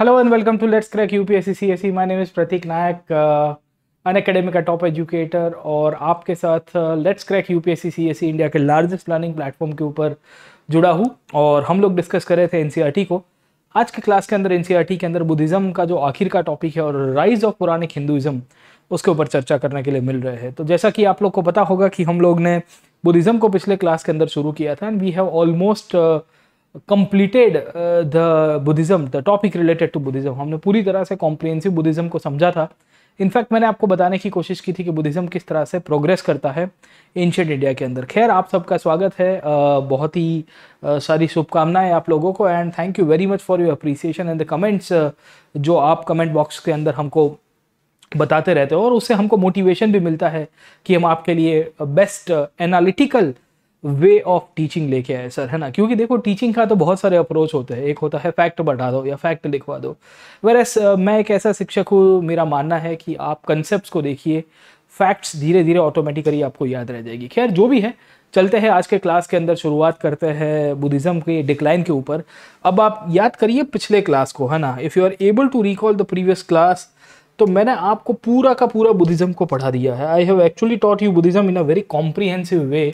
Hello and welcome to Let's Crack UPSC CSE. सी name is Pratik Pratik Nayak अन academic, का top educator और आपके साथ uh, Let's C S C India के लार्जेस्ट लर्निंग प्लेटफॉर्म के ऊपर जुड़ा हूँ और हम लोग डिस्कस कर रहे थे एन e को आज के क्लास के अंदर एन e के अंदर बुद्धिज़्म का जो आखिर का टॉपिक है और राइज ऑफ पुरानिक हिंदुज़म उसके ऊपर चर्चा करने के लिए मिल रहे हैं तो जैसा कि आप लोग को पता होगा कि हम लोग ने बुद्धिज़्म को पिछले क्लास के अंदर शुरू किया था and we have almost uh, completed the Buddhism the topic related to Buddhism हमने पूरी तरह से कॉम्प्रिहेंसिव बुद्धिज़्म को समझा था इनफैक्ट मैंने आपको बताने की कोशिश की थी कि बुद्धिज़्म किस तरह से प्रोग्रेस करता है एंशियट इंडिया के अंदर खैर आप सबका स्वागत है बहुत ही सारी शुभकामनाएं आप लोगों को and thank you very much for your appreciation and the comments जो आप कमेंट बॉक्स के अंदर हमको बताते रहते हो और उससे हमको मोटिवेशन भी मिलता है कि हम आपके लिए best analytical uh, way of teaching लेके आए सर है ना क्योंकि देखो टीचिंग का तो बहुत सारे अप्रोच होते हैं एक होता है फैक्ट बढ़ा दो या फैक्ट लिखवा दो एस uh, मैं एक ऐसा शिक्षक हूँ मेरा मानना है कि आप कंसेप्ट को देखिए फैक्ट्स धीरे धीरे ऑटोमेटिकली आपको याद रह जाएगी खैर जो भी है चलते हैं आज के क्लास के अंदर शुरुआत करते हैं बुद्धिज्म के डिक्लाइन के ऊपर अब आप याद करिए पिछले क्लास को है ना if you are able to recall the previous class तो मैंने आपको पूरा का पूरा बुद्धिज्म को पढ़ा दिया है I have actually taught you Buddhism in a very comprehensive way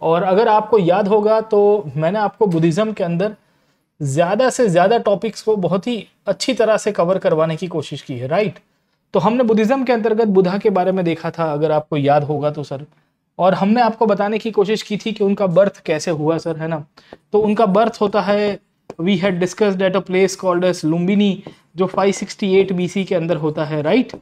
और अगर आपको याद होगा तो मैंने आपको बुद्धिज़्म के अंदर ज़्यादा से ज़्यादा टॉपिक्स को बहुत ही अच्छी तरह से कवर करवाने की कोशिश की है राइट तो हमने बुद्धिज़्म के अंतर्गत बुधा के बारे में देखा था अगर आपको याद होगा तो सर और हमने आपको बताने की कोशिश की थी कि उनका बर्थ कैसे हुआ सर है ना तो उनका बर्थ होता है we had discussed at a place called as Lumbini जो 568 सिक्सटी के अंदर होता है राइट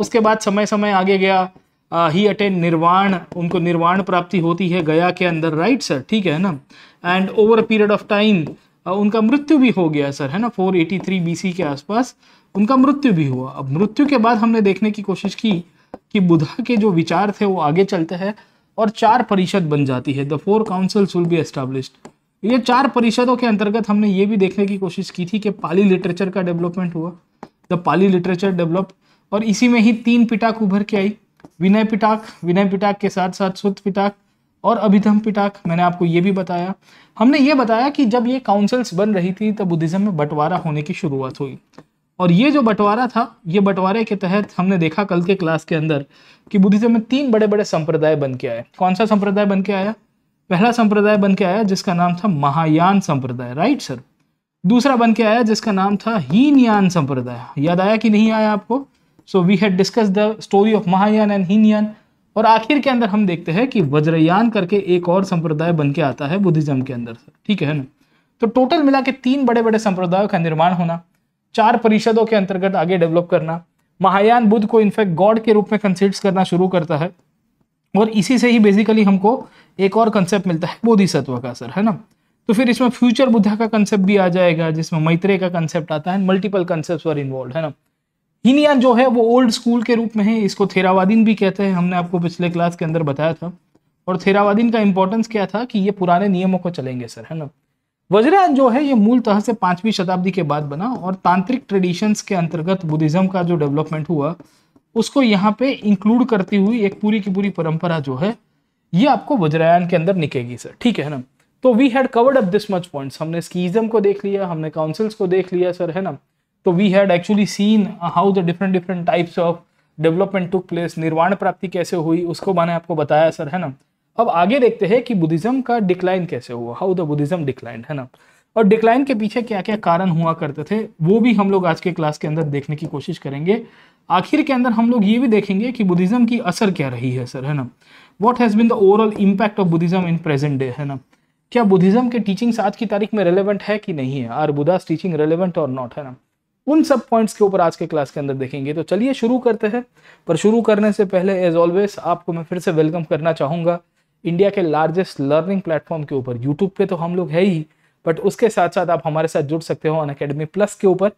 उसके बाद समय समय आगे गया ही अटेन निर्वाण उनको निर्वाण प्राप्ति होती है गया के अंदर राइट सर ठीक है ना and over a period of time उनका मृत्यु भी हो गया सर है ना 483 बीसी के आसपास उनका मृत्यु भी हुआ अब मृत्यु के बाद हमने देखने की कोशिश की कि बुधा के जो विचार थे वो आगे चलते हैं और चार परिषद बन जाती है the four councils will be establish ये चार परिषदों के अंतर्गत हमने ये भी देखने की कोशिश की थी कि पाली लिटरेचर का डेवलपमेंट हुआ द पाली लिटरेचर डेवलप और इसी में ही तीन पिटाक उभर के आई विनय पिटाक विनय पिटाक के साथ साथ सुत पिटाक और अभिधम पिटाक मैंने आपको ये भी बताया हमने ये बताया कि जब ये काउंसिल्स बन रही थी तब बुद्धिज़्म में बंटवारा होने की शुरुआत हुई और ये जो बंटवारा था ये बंटवारे के तहत हमने देखा कल के क्लास के अंदर कि बुद्धिज़्म में तीन बड़े बड़े संप्रदाय बन के आए कौन सा संप्रदाय बन के आया पहला संप्रदाय बन के आया जिसका नाम था महायान संप्रदाय राइट सर दूसरा बन के आया जिसका नाम था हीनयान संप्रदाय याद आया कि नहीं आया आपको so we had discuss the story of Mahayana and Hinayana और आखिर के अंदर हम देखते हैं कि वज्रयान करके एक और संप्रदाय बन के आता है बुद्धिज्म के अंदर से ठीक है ना तो टोटल मिला के तीन बड़े बड़े संप्रदायों का निर्माण होना चार परिषदों के अंतर्गत आगे डेवलप करना महायान बुद्ध को इनफैक्ट गॉड के रूप में कंसिडर करना शुरू करता है और इसी से ही बेसिकली हमको एक और कंसेप्ट मिलता है बोधिसत्व का सर है ना तो फिर इसमें फ्यूचर बुद्धा का कंसेप्ट भी आ जाएगा जिसमें मैत्रेय का कंसेप्ट आता है मल्टीपल कंसेप्ट इन्वॉल्व है ना हिनियान जो है वो ओल्ड स्कूल के रूप में है इसको थेरावादीन भी कहते हैं हमने आपको पिछले क्लास के अंदर बताया था और थेरावादीन का इंपॉर्टेंस क्या था कि ये पुराने नियमों को चलेंगे सर है ना वज्रयान जो है ये मूलतः से पांचवी शताब्दी के बाद बना और तांत्रिक ट्रेडिशंस के अंतर्गत बुद्धिज्म का जो डेवलपमेंट हुआ उसको यहाँ पे इंक्लूड करती हुई एक पूरी की पूरी परंपरा जो है ये आपको वज्रयान के अंदर निकेगी सर ठीक है ना तो we had covered up this much points हमने स्कीजम को देख लिया हमने काउंसिल्स को देख लिया सर है ना तो we had actually seen how the different different types of development took place निर्वाण प्राप्ति कैसे हुई उसको मैंने आपको बताया सर है ना अब आगे देखते हैं कि बुद्धिज्म का डिक्लाइन कैसे हुआ हाउ द बुद्धिज्म डिक्लाइन है ना और डिक्लाइन के पीछे क्या क्या कारण हुआ करते थे वो भी हम लोग आज के क्लास के अंदर देखने की कोशिश करेंगे आखिर के अंदर हम लोग ये भी देखेंगे कि बुद्धिज्म की असर क्या रही है सर है ना what has been the overall impact of Buddhism in present day है ना क्या बुद्धिज्म के टीचिंग्स आज की तारीख में रेलिवेंट है कि नहीं है आर बुद्धास टीचिंग रेलिवेंट और नॉट है ना उन सब पॉइंट्स के ऊपर आज के क्लास के अंदर देखेंगे तो चलिए शुरू करते हैं पर शुरू करने से पहले एज ऑलवेज आपको मैं फिर से वेलकम करना चाहूँगा इंडिया के लार्जेस्ट लर्निंग प्लेटफॉर्म के ऊपर यूट्यूब पे तो हम लोग है ही बट उसके साथ साथ आप हमारे साथ जुड़ सकते हो अन अकेडमी प्लस के ऊपर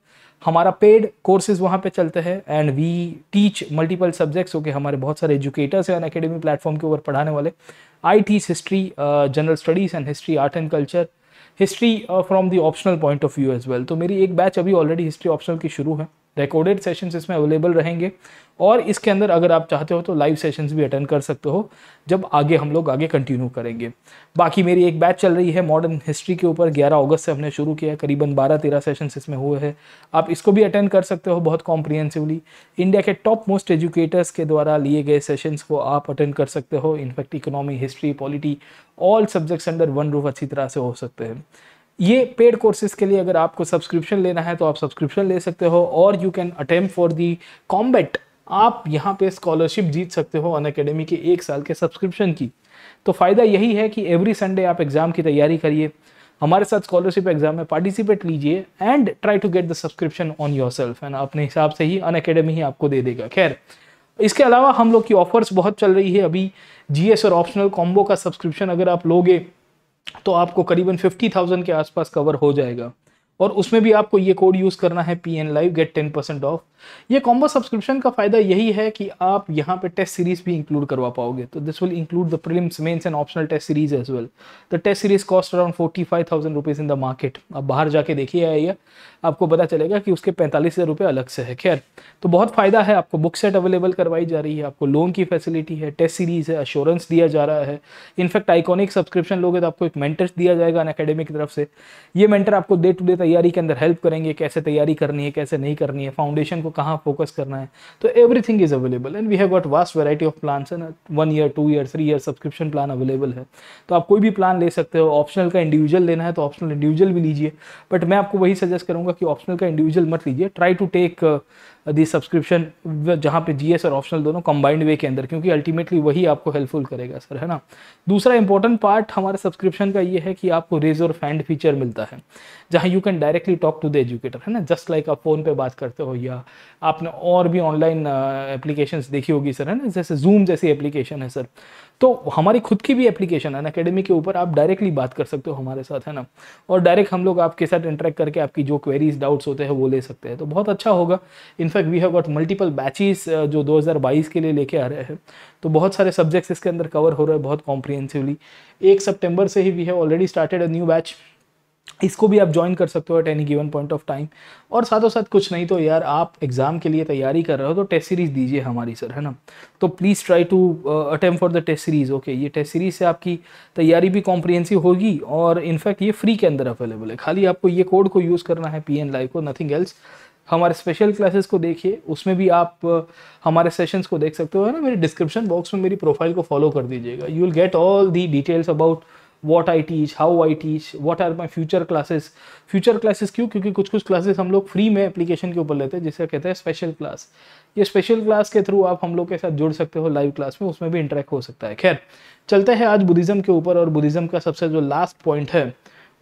हमारा पेड कोर्सेज वहाँ पे चलते हैं and we teach multiple subjects okay हमारे बहुत सारे एजुकेटर्स हैं अन अकेडमी प्लेटफॉर्म के ऊपर पढ़ाने वाले I teach history general studies and history art and culture history from the optional point of view as well तो मेरी एक बैच अभी ऑलरेडी हिस्ट्री ऑप्शनल की शुरू है रिकॉर्डेड सेशंस इसमें अवेलेबल रहेंगे और इसके अंदर अगर आप चाहते हो तो लाइव सेशंस भी अटेंड कर सकते हो जब आगे हम लोग आगे कंटिन्यू करेंगे बाकी मेरी एक बैच चल रही है मॉडर्न हिस्ट्री के ऊपर 11 अगस्त से हमने शुरू किया करीबन 12-13 सेशंस इसमें हुए हैं आप इसको भी अटेंड कर सकते हो बहुत कॉम्प्रीहेंसिवली इंडिया के टॉप मोस्ट एजुकेटर्स के द्वारा लिए गए सेशंस को आप अटेंड कर सकते हो in fact economy history polity all subjects under one roof अच्छी तरह से हो सकते हैं ये पेड कोर्सेज के लिए अगर आपको सब्सक्रिप्शन लेना है तो आप सब्सक्रिप्शन ले सकते हो और you can attempt for the combat आप यहाँ पे स्कॉलरशिप जीत सकते हो अन अकेडमी के एक साल के सब्सक्रिप्शन की तो फ़ायदा यही है कि एवरी संडे आप एग्ज़ाम की तैयारी करिए हमारे साथ स्कॉलरशिप एग्जाम में पार्टिसिपेट लीजिए and try to get the subscription on yourself एंड अपने हिसाब से ही अन अकेडमी ही आपको दे देगा खैर इसके अलावा हम लोग की ऑफर्स बहुत चल रही है अभी जीएस और ऑप्शनल कॉम्बो का सब्सक्रिप्शन अगर आप लोगे तो आपको करीबन फिफ्टी थाउजेंड के आसपास कवर हो जाएगा और उसमें भी आपको ये कोड यूज़ करना है P N live get ten percent off ये कॉम्बो सब्सक्रिप्शन का फ़ायदा यही है कि आप यहाँ पे टेस्ट सीरीज़ भी इंक्लूड करवा पाओगे तो this will include the prelims mains and optional test series as well the test series cost around forty five thousand rupees in the market आप बाहर जाके देखिए आइए आपको पता चलेगा कि उसके पैंतालीस हज़ार रुपये अलग से है खैर तो बहुत फ़ायदा है आपको बुक सेट अवेलेबल करवाई जा रही है आपको लोन की फैसिलिटी है टेस्ट सीरीज़ है अश्योरेंस दिया जा रहा है इनफैक्ट आइकॉनिक सब्सक्रिप्शन लोगे तो आपको एक मेंटर दिया जाएगा अन अकेडमी की तरफ से ये मेंटर आपको डे टू डे तैयारी के अंदर हेल्प करेंगे कैसे तैयारी करनी है कैसे नहीं करनी है फाउंडेशन को को कहाँ फोकस करना है तो everything is available and we have got vast variety of plan है one year two year three year subscription plan available है तो आप कोई भी प्लान ले सकते हो ऑप्शनल का इंडिविजुअल लेना है तो ऑप्शनल इंडिविजुअल भी लीजिए बट मैं आपको वही सजेस्ट करूँगा कि ऑप्शनल का इंडिविजुअल मत लीजिए try to take the subscription जहाँ पे जीएस और ऑप्शनल दोनों कंबाइंड वे के अंदर क्योंकि अल्टीमेटली वही आपको हेल्पफुल करेगा सर है ना दूसरा इंपॉर्टेंट पार्ट हमारे सब्सक्रिप्शन का ये है कि आपको रेज और फैंड फीचर मिलता है जहाँ you can directly talk to the educator है ना जस्ट लाइक आप फ़ोन पे बात करते हो या आपने और भी ऑनलाइन एप्लीकेशन uh, देखी होगी सर है ना जैसे जूम जैसी एप्लीकेशन है सर तो हमारी खुद की भी एप्लीकेशन है ना अकेडमी के ऊपर आप डायरेक्टली बात कर सकते हो हमारे साथ है ना और डायरेक्ट हम लोग आपके साथ इंटरेक्ट करके आपकी जो क्वेरीज डाउट्स होते हैं वो ले सकते हैं तो बहुत अच्छा होगा in fact we have got multiple batches जो 2022 के लिए लेके आ रहे हैं तो बहुत सारे सब्जेक्ट्स इसके अंदर कवर हो रहे हैं बहुत कॉम्प्रीहेंसिवली एक सेप्टेम्बर से ही we have already started a new batch इसको भी आप ज्वाइन कर सकते हो at any given point of time और साथों साथ कुछ नहीं तो यार आप एग्ज़ाम के लिए तैयारी कर रहे हो तो टेस्ट सीरीज़ दीजिए हमारी सर है ना तो please try to attempt for the test series okay ये टेस्ट सीरीज़ से आपकी तैयारी भी कॉम्प्रिहेंसिव होगी और इनफैक्ट ये फ्री के अंदर अवेलेबल है खाली आपको ये कोड को यूज़ करना है पी एन को नथिंग एल्स हमारे स्पेशल क्लासेस को देखिए उसमें भी आप uh, हमारे सेशंस को देख सकते हो है ना मेरे डिस्क्रिप्शन बॉक्स में मेरी प्रोफाइल को फॉलो कर दीजिएगा you will get all the details about what I teach how I teach what are my future classes future classes क्यों क्योंकि कुछ कुछ क्लासेस हम लोग फ्री में एप्लीकेशन के ऊपर लेते हैं जिसका कहते हैं स्पेशल क्लास ये स्पेशल क्लास के थ्रू आप हम लोग के साथ जुड़ सकते हो लाइव क्लास में उसमें भी इंटरेक्ट हो सकता है खैर चलते हैं आज बुद्धिज्म के ऊपर और बुद्धिज्म का सबसे जो लास्ट पॉइंट है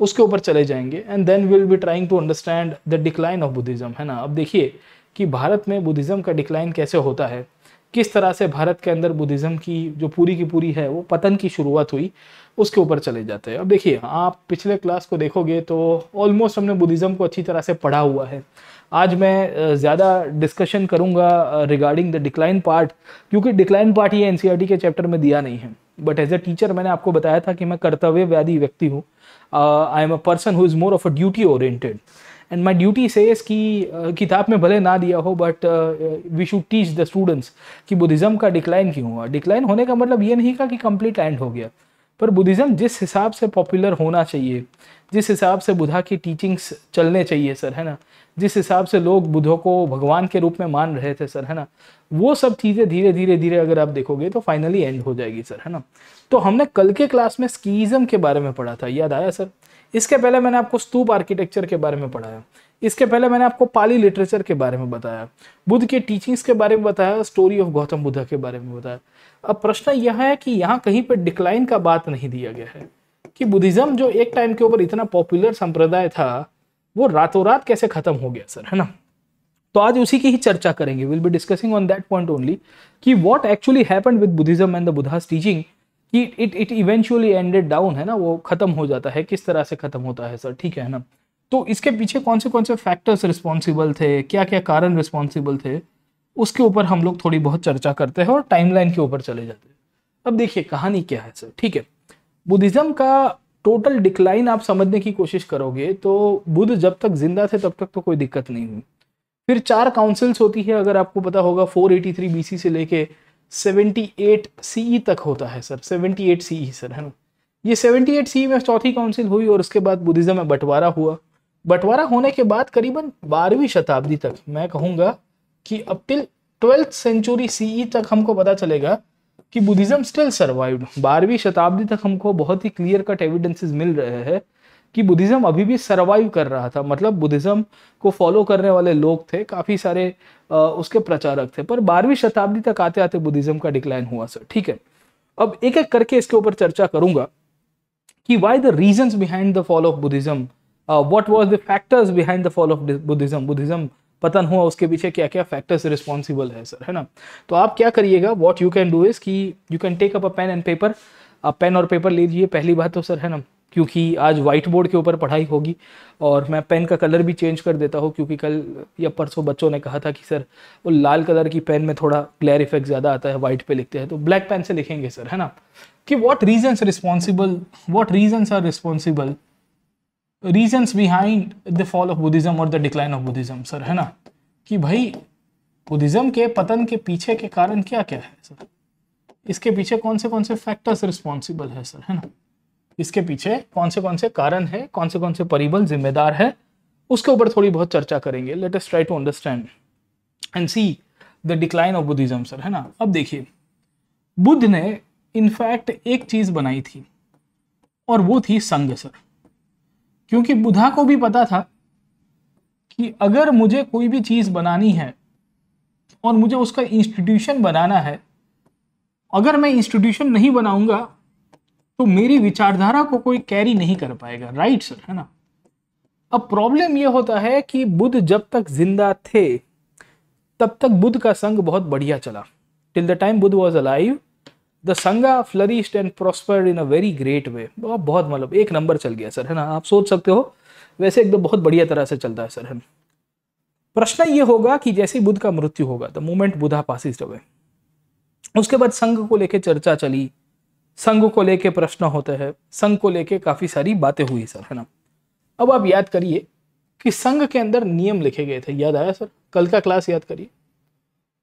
उसके ऊपर चले जाएंगे and then will be trying to understand the decline of Buddhism है ना अब देखिए कि भारत में बुद्धिज्म का डिक्लाइन कैसे होता है किस तरह से भारत के अंदर बुद्धिज़्म की जो पूरी की पूरी है वो पतन की शुरुआत हुई उसके ऊपर चले जाते हैं अब देखिए आप पिछले क्लास को देखोगे तो ऑलमोस्ट हमने बुद्धिज़्म को अच्छी तरह से पढ़ा हुआ है आज मैं ज़्यादा डिस्कशन करूँगा रिगार्डिंग द डिक्लाइन पार्ट क्योंकि डिक्लाइन पार्ट ये एन e के चैप्टर में दिया नहीं है बट एज ए टीचर मैंने आपको बताया था कि मैं कर्तव्यवादी व्यक्ति हूँ I am a person who is more of a duty oriented and my duty इस की किताब में भले ना दिया हो but we should teach the students कि बुद्धिज़्म का डिक्लाइन क्यों हुआ डिक्लाइन होने का मतलब ये नहीं का कि कम्प्लीट एंड हो गया पर बुद्धिज़्म जिस हिसाब से पॉपुलर होना चाहिए जिस हिसाब से बुधा की टीचिंग्स चलने चाहिए सर है ना जिस हिसाब से लोग बुधों को भगवान के रूप में मान रहे थे सर है ना वो सब चीज़ें धीरे धीरे धीरे अगर आप देखोगे तो फाइनली एंड हो जाएगी सर है ना तो हमने कल के क्लास में स्कीज़म के बारे में पढ़ा था याद आया सर इसके पहले मैंने आपको स्तूप आर्किटेक्चर के बारे में पढ़ाया इसके पहले मैंने आपको पाली लिटरेचर के बारे में बताया बुद्ध के टीचिंग्स के बारे में बताया स्टोरी ऑफ गौतम बुद्धा के बारे में बताया अब प्रश्न यह है कि यहाँ कहीं पर डिक्लाइन का बात नहीं दिया गया है कि बुद्धिज़्म जो एक टाइम के ऊपर इतना पॉपुलर संप्रदाय था वो रातों रात कैसे ख़त्म हो गया सर है ना तो आज उसी की ही चर्चा करेंगे will be discussing on that point only कि what actually happen with Buddhism and the Buddha's teaching कि it it eventually ended down है ना वो खत्म हो जाता है किस तरह से खत्म होता है सर ठीक है ना तो इसके पीछे कौन से कौन से फैक्टर्स रिस्पॉन्सिबल थे क्या क्या कारण रिस्पॉन्सिबल थे उसके ऊपर हम लोग थोड़ी बहुत चर्चा करते हैं और टाइमलाइन के ऊपर चले जाते हैं अब देखिए कहानी क्या है सर ठीक है बुद्धिज्म का टोटल डिक्लाइन आप समझने की कोशिश करोगे तो बुद्ध जब तक जिंदा थे तब तक तो कोई दिक्कत नहीं हुई फिर चार काउंसिल्स होती है अगर आपको पता होगा 483 बीसी से लेके 78 सीई e तक होता है सर 78 सीई सर है ना ये 78 सीई e में चौथी काउंसिल हुई और उसके बाद बुद्धिज्म में बंटवारा हुआ बंटवारा होने के बाद करीबन बारहवीं शताब्दी तक मैं कहूँगा कि up till twelfth century CE तक हमको पता चलेगा कि बुद्धिज्म स्टिल सर्वाइव्ड बारहवीं शताब्दी तक हमको बहुत ही क्लियर कट एविडेंसेस मिल रहे हैं कि बुद्धिज्म अभी भी सर्वाइव कर रहा था मतलब बुद्धिज्म को फॉलो करने वाले लोग थे काफ़ी सारे आ, उसके प्रचारक थे पर बारहवीं शताब्दी तक आते आते बुद्धिज्म का डिक्लाइन हुआ सर ठीक है अब एक एक करके इसके ऊपर चर्चा करूंगा कि why the reason behind the fall of Buddhism what was the factors behind the fall of Buddhism Buddhism पतन हुआ उसके पीछे क्या क्या फैक्टर्स रिस्पॉन्सिबल है सर है ना तो आप क्या करिएगा what you can do is कि you can take up a pen and paper आप पेन और पेपर लीजिए पहली बात तो सर है ना क्योंकि आज वाइट बोर्ड के ऊपर पढ़ाई होगी और मैं पेन का कलर भी चेंज कर देता हूँ क्योंकि कल या परसों बच्चों ने कहा था कि सर वो लाल कलर की पेन में थोड़ा ग्लेयर इफेक्ट ज़्यादा आता है वाइट पे लिखते हैं तो ब्लैक पेन से लिखेंगे सर है ना कि what reasons responsible what reasons are responsible reasons behind the fall of Buddhism और the decline of Buddhism sir है ना कि भाई बुद्धिज़्म के पतन के पीछे के कारण क्या क्या है सर इसके पीछे कौन से कौन से फैक्टर्स रिस्पॉन्सिबल है सर है ना इसके पीछे कौन से कौन से कारण है कौन से कौन से परिबल जिम्मेदार है उसके ऊपर थोड़ी बहुत चर्चा करेंगे let try to understand and see the decline of Buddhism sir है ना अब देखिए बुद्ध ने इनफैक्ट एक चीज़ बनाई थी और वो थी संघ सर क्योंकि बुधा को भी पता था कि अगर मुझे कोई भी चीज़ बनानी है और मुझे उसका इंस्टीट्यूशन बनाना है अगर मैं इंस्टीट्यूशन नहीं बनाऊंगा तो मेरी विचारधारा को कोई कैरी नहीं कर पाएगा राइट सर है ना अब प्रॉब्लम यह होता है कि बुद्ध जब तक जिंदा थे तब तक बुद्ध का संग बहुत बढ़िया चला till the time Buddha was alive the sangha flourished and prospered in a very great way बहुत मतलब एक नंबर चल गया सर है ना आप सोच सकते हो वैसे एकदम बहुत बढ़िया तरह से चलता है सर है प्रश्न ये होगा कि जैसे ही बुद्ध का मृत्यु होगा the moment Buddha passed away उसके बाद संघ को लेके चर्चा चली संघ को लेकर प्रश्न होते हैं संघ को लेके काफ़ी सारी बातें हुई सर है ना अब आप याद करिए कि संघ के अंदर नियम लिखे गए थे याद आया सर कल का क्लास याद करिए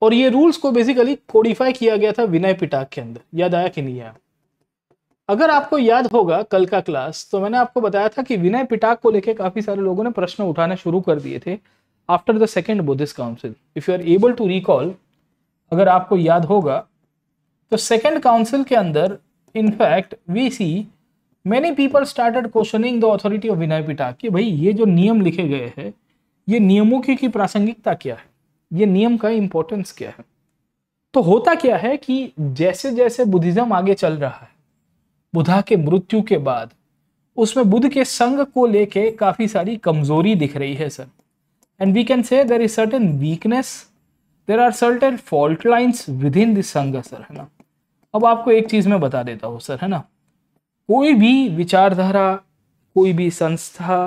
और ये रूल्स को बेसिकली कोडिफाई किया गया था विनय पिटाक के अंदर याद आया कि नहीं आया अगर आपको याद होगा कल का क्लास तो मैंने आपको बताया था कि विनय पिटाक को लेकर काफी सारे लोगों ने प्रश्न उठाने शुरू कर दिए थे after the second Buddhist council if you are able to recall अगर आपको याद होगा तो सेकेंड काउंसिल के अंदर in fact we see many people started questioning the authority of Vinaya Pitaka कि भाई ये जो नियम लिखे गए हैं ये नियमों की, की प्रासंगिकता क्या है ये नियम का इंपॉर्टेंस क्या है तो होता क्या है कि जैसे जैसे बुद्धिज्म आगे चल रहा है बुधा के मृत्यु के बाद उसमें बुद्ध के संग को लेके काफ़ी सारी कमजोरी दिख रही है sir and we can say there is certain weakness there are certain fault lines within this sangha sir है ना अब आपको एक चीज़ मैं बता देता हूँ सर है ना कोई भी विचारधारा कोई भी संस्था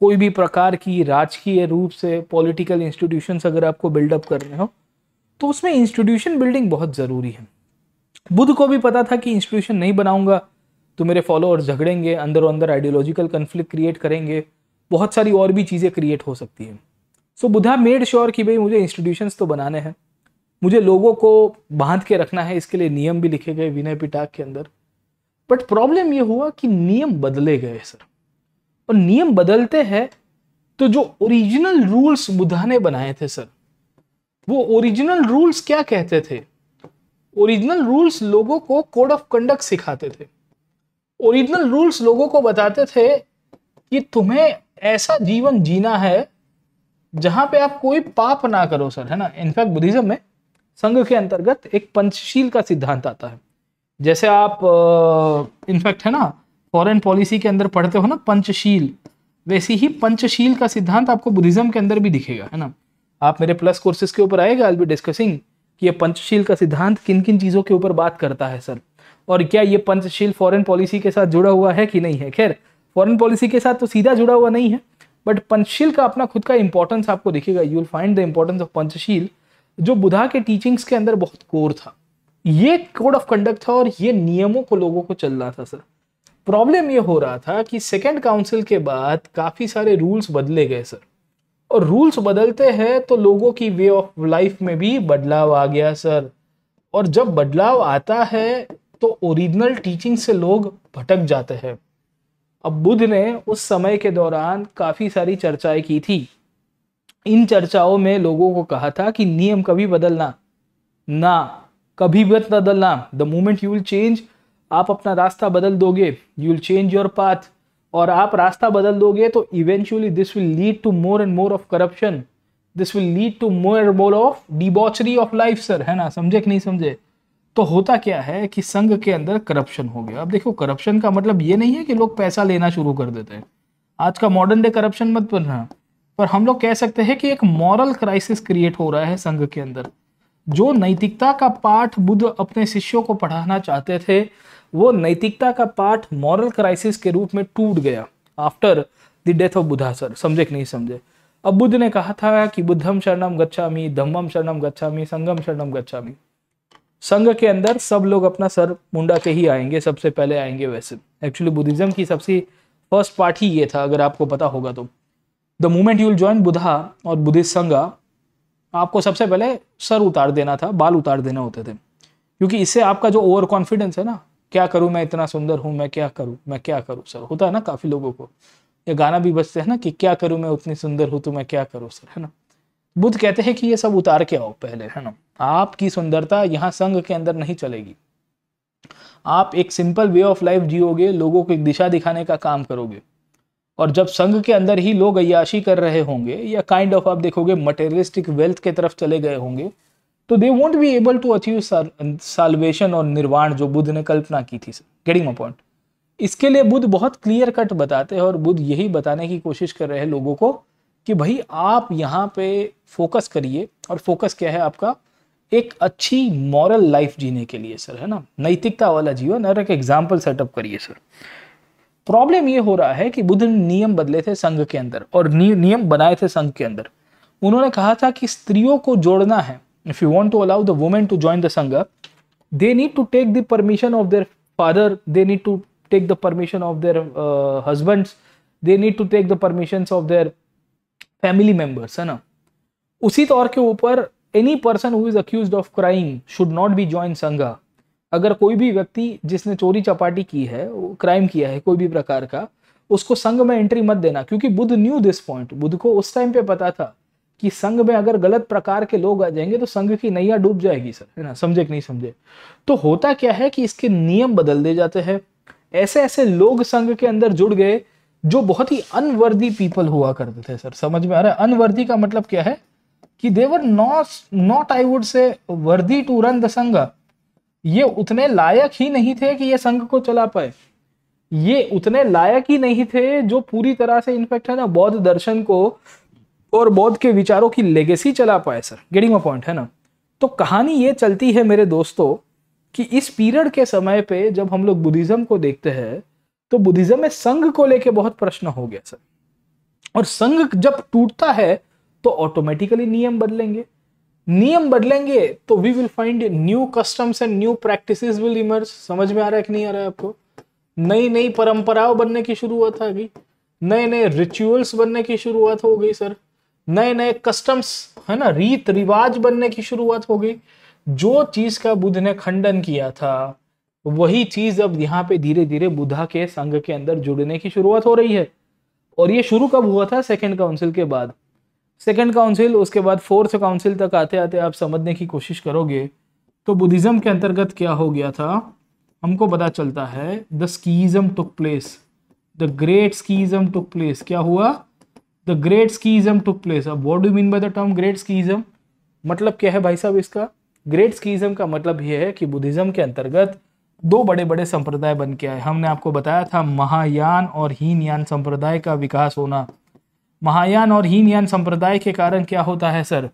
कोई भी प्रकार की राजकीय रूप से पॉलिटिकल इंस्टीट्यूशंस अगर आपको बिल्डअप कर रहे हो तो उसमें इंस्टीट्यूशन बिल्डिंग बहुत ज़रूरी है बुद्ध को भी पता था कि इंस्टीट्यूशन नहीं बनाऊंगा तो मेरे फॉलोअर्स झगड़ेंगे अंदर अंदर आइडियोलॉजिकल कन्फ्लिक्ट क्रिएट करेंगे बहुत सारी और भी चीज़ें क्रिएट हो सकती हैं सो बुधा मेड श्योर कि भाई मुझे इंस्टीट्यूशंस तो बनाने हैं मुझे लोगों को बांध के रखना है इसके लिए नियम भी लिखे गए विनय पिटाक के अंदर बट प्रॉब्लम ये हुआ कि नियम बदले गए सर और नियम बदलते हैं तो जो ओरिजिनल रूल्स बुधा ने बनाए थे सर वो ओरिजिनल रूल्स क्या कहते थे ओरिजिनल रूल्स लोगों को कोड ऑफ कंडक्ट सिखाते थे ओरिजिनल रूल्स लोगों को बताते थे कि तुम्हें ऐसा जीवन जीना है जहां पे आप कोई पाप ना करो सर है ना इनफैक्ट बुद्धिज्म में संघ के अंतर्गत एक पंचशील का सिद्धांत आता है जैसे आप इनफैक्ट है ना फॉरेन पॉलिसी के अंदर पढ़ते हो ना पंचशील वैसे ही पंचशील का सिद्धांत आपको बुद्धिज्म के अंदर भी दिखेगा है ना आप मेरे प्लस कोर्सेज के ऊपर आएगा आई बी डिस्कसिंग कि ये पंचशील का सिद्धांत किन किन चीज़ों के ऊपर बात करता है सर और क्या ये पंचशील फॉरेन पॉलिसी के साथ जुड़ा हुआ है कि नहीं है खैर फॉरेन पॉलिसी के साथ तो सीधा जुड़ा हुआ नहीं है बट पंचशील का अपना खुद का इंपॉर्टेंस आपको दिखेगा you will find the importance of Panchsheel जो बुधा के टीचिंग्स के अंदर बहुत कोर था ये कोड ऑफ कंडक्ट था और ये नियमों को लोगों को चलना था सर प्रॉब्लम ये हो रहा था कि सेकेंड काउंसिल के बाद काफ़ी सारे रूल्स बदले गए सर और रूल्स बदलते हैं तो लोगों की वे ऑफ लाइफ में भी बदलाव आ गया सर और जब बदलाव आता है तो ओरिजिनल टीचिंग से लोग भटक जाते हैं अब बुद्ध ने उस समय के दौरान काफ़ी सारी चर्चाएं की थी इन चर्चाओं में लोगों को कहा था कि नियम कभी बदलना ना कभी भी बदलना the moment you will change आप अपना रास्ता बदल दोगे you will change your path और आप रास्ता बदल दोगे तो eventually this will lead to more and more of corruption this will lead to more and more of debauchery of life sir है ना समझे कि नहीं समझे तो होता क्या है कि संघ के अंदर करप्शन हो गया अब देखो करप्शन का मतलब ये नहीं है कि लोग पैसा लेना शुरू कर देते हैं आज का मॉडर्न डे करप्शन मत बनना पर हम लोग कह सकते हैं कि एक मॉरल क्राइसिस क्रिएट हो रहा है संघ के अंदर जो नैतिकता का पाठ बुद्ध अपने शिष्यों को पढ़ाना चाहते थे वो नैतिकता का पाठ मॉरल क्राइसिस के रूप में टूट गया after the death of Buddha sir समझे कि नहीं समझे अब बुद्ध ने कहा था कि बुद्धम शरणम गच्छामी धम्मम शरणम गच्छामी संगम शरणम गच्छामी संघ के अंदर सब लोग अपना सर मुंडा के ही आएंगे सबसे पहले आएंगे वैसे एक्चुअली बुद्धिज्म की सबसे फर्स्ट पार्ट ही ये था अगर आपको पता होगा तो the moment you will join Buddha और बुद्धिस्ट संघ आपको सबसे पहले सर उतार देना था बाल उतार देना होते थे क्योंकि इससे आपका जो ओवर कॉन्फिडेंस है ना क्या करूं मैं इतना सुंदर हूं मैं क्या करूं मैं क्या करूं सर होता है ना काफी लोगों को ये गाना भी बजते है ना कि क्या करूं मैं उतनी सुंदर हूं तो मैं क्या करूं सर है ना बुद्ध कहते हैं कि ये सब उतार के आओ पहले है ना आपकी सुंदरता यहाँ संघ के अंदर नहीं चलेगी आप एक सिंपल वे ऑफ लाइफ जियोगे लोगों को एक दिशा दिखाने का काम करोगे और जब संघ के अंदर ही लोग अयाशी कर रहे होंगे या काइंड kind ऑफ of आप देखोगे मटेरियलिस्टिक वेल्थ के तरफ चले गए होंगे तो they won't be able to achieve salvation और निर्वाण जो बुद्ध ने कल्पना की थी गेटिंग माई पॉइंट इसके लिए बुद्ध बहुत क्लियर कट बताते हैं और बुद्ध यही बताने की कोशिश कर रहे हैं लोगों को कि भाई आप यहाँ पे फोकस करिए और फोकस क्या है आपका एक अच्छी मॉरल लाइफ जीने के लिए सर है ना नैतिकता वाला जीवन और एक एग्जाम्पल सेटअप करिए सर प्रॉब्लम ये हो रहा है कि बुद्ध ने नियम बदले थे संघ के अंदर और नियम बनाए थे संघ के अंदर उन्होंने कहा था कि स्त्रियों को जोड़ना है if you want to allow the women to join the sangha they need to take the permission of their father they need to take the permission of their uh, husbands they need to take the permissions of their family members hai na usi तौर ke upar any person who is accused of crime should not be join sangha अगर कोई भी व्यक्ति जिसने चोरी चपाटी की है crime किया है कोई भी प्रकार का उसको संघ में एंट्री मत देना क्योंकि Buddha knew this point Buddha को उस टाइम पे पता था कि संघ में अगर गलत प्रकार के लोग आ जाएंगे तो संघ की नैया डूब जाएगी सर है ना समझे कि नहीं समझे तो होता क्या है कि इसके नियम बदल दिए जाते हैं ऐसे ऐसे लोग संघ के अंदर जुड़ गए जो बहुत ही अनवर्दी पीपल हुआ करते थे सर समझ में आ रहा है अनवर्दी का मतलब क्या है कि they were not not I would say worthy to run the संघ ये उतने लायक ही नहीं थे कि ये संघ को चला पाए ये उतने लायक ही नहीं थे जो पूरी तरह से इनफेक्ट है ना बौद्ध दर्शन को और बौद्ध के विचारों की लेगेसी चला पाए सर गेटिंग अ पॉइंट है ना तो कहानी ये चलती है मेरे दोस्तों कि इस पीरियड के समय पे जब हम लोग बुद्धिज्म को देखते हैं तो बुद्धिज्म में संघ को लेके बहुत प्रश्न हो गया सर और संघ जब टूटता है तो ऑटोमेटिकली नियम बदलेंगे नियम बदलेंगे तो we will find new customs and new practice will emerge समझ में आ रहा है कि नहीं आ रहा है आपको नई नई परंपराओं बनने की शुरुआत आ गई नए नए रिचुअल्स बनने की शुरुआत हो गई सर नए नए कस्टम्स है ना रीत रिवाज बनने की शुरुआत हो गई जो चीज का बुद्ध ने खंडन किया था वही चीज अब यहाँ पे धीरे धीरे बुद्धा के संघ के अंदर जुड़ने की शुरुआत हो रही है और ये शुरू कब हुआ था सेकेंड काउंसिल के बाद सेकेंड काउंसिल उसके बाद फोर्थ काउंसिल तक आते आते आप समझने की कोशिश करोगे तो बुद्धिज्म के अंतर्गत क्या हो गया था हमको पता चलता है the schism took place the great schism took place क्या हुआ the great schism took place अब what do mean by the term great schism मतलब क्या है भाई साहब इसका ग्रेट स्कीज़म का मतलब यह है कि बुद्धिज़्म के अंतर्गत दो बड़े बड़े संप्रदाय बन के आए हमने आपको बताया था महायान और हीनयान संप्रदाय का विकास होना महायान और हीनयान संप्रदाय के कारण क्या होता है सर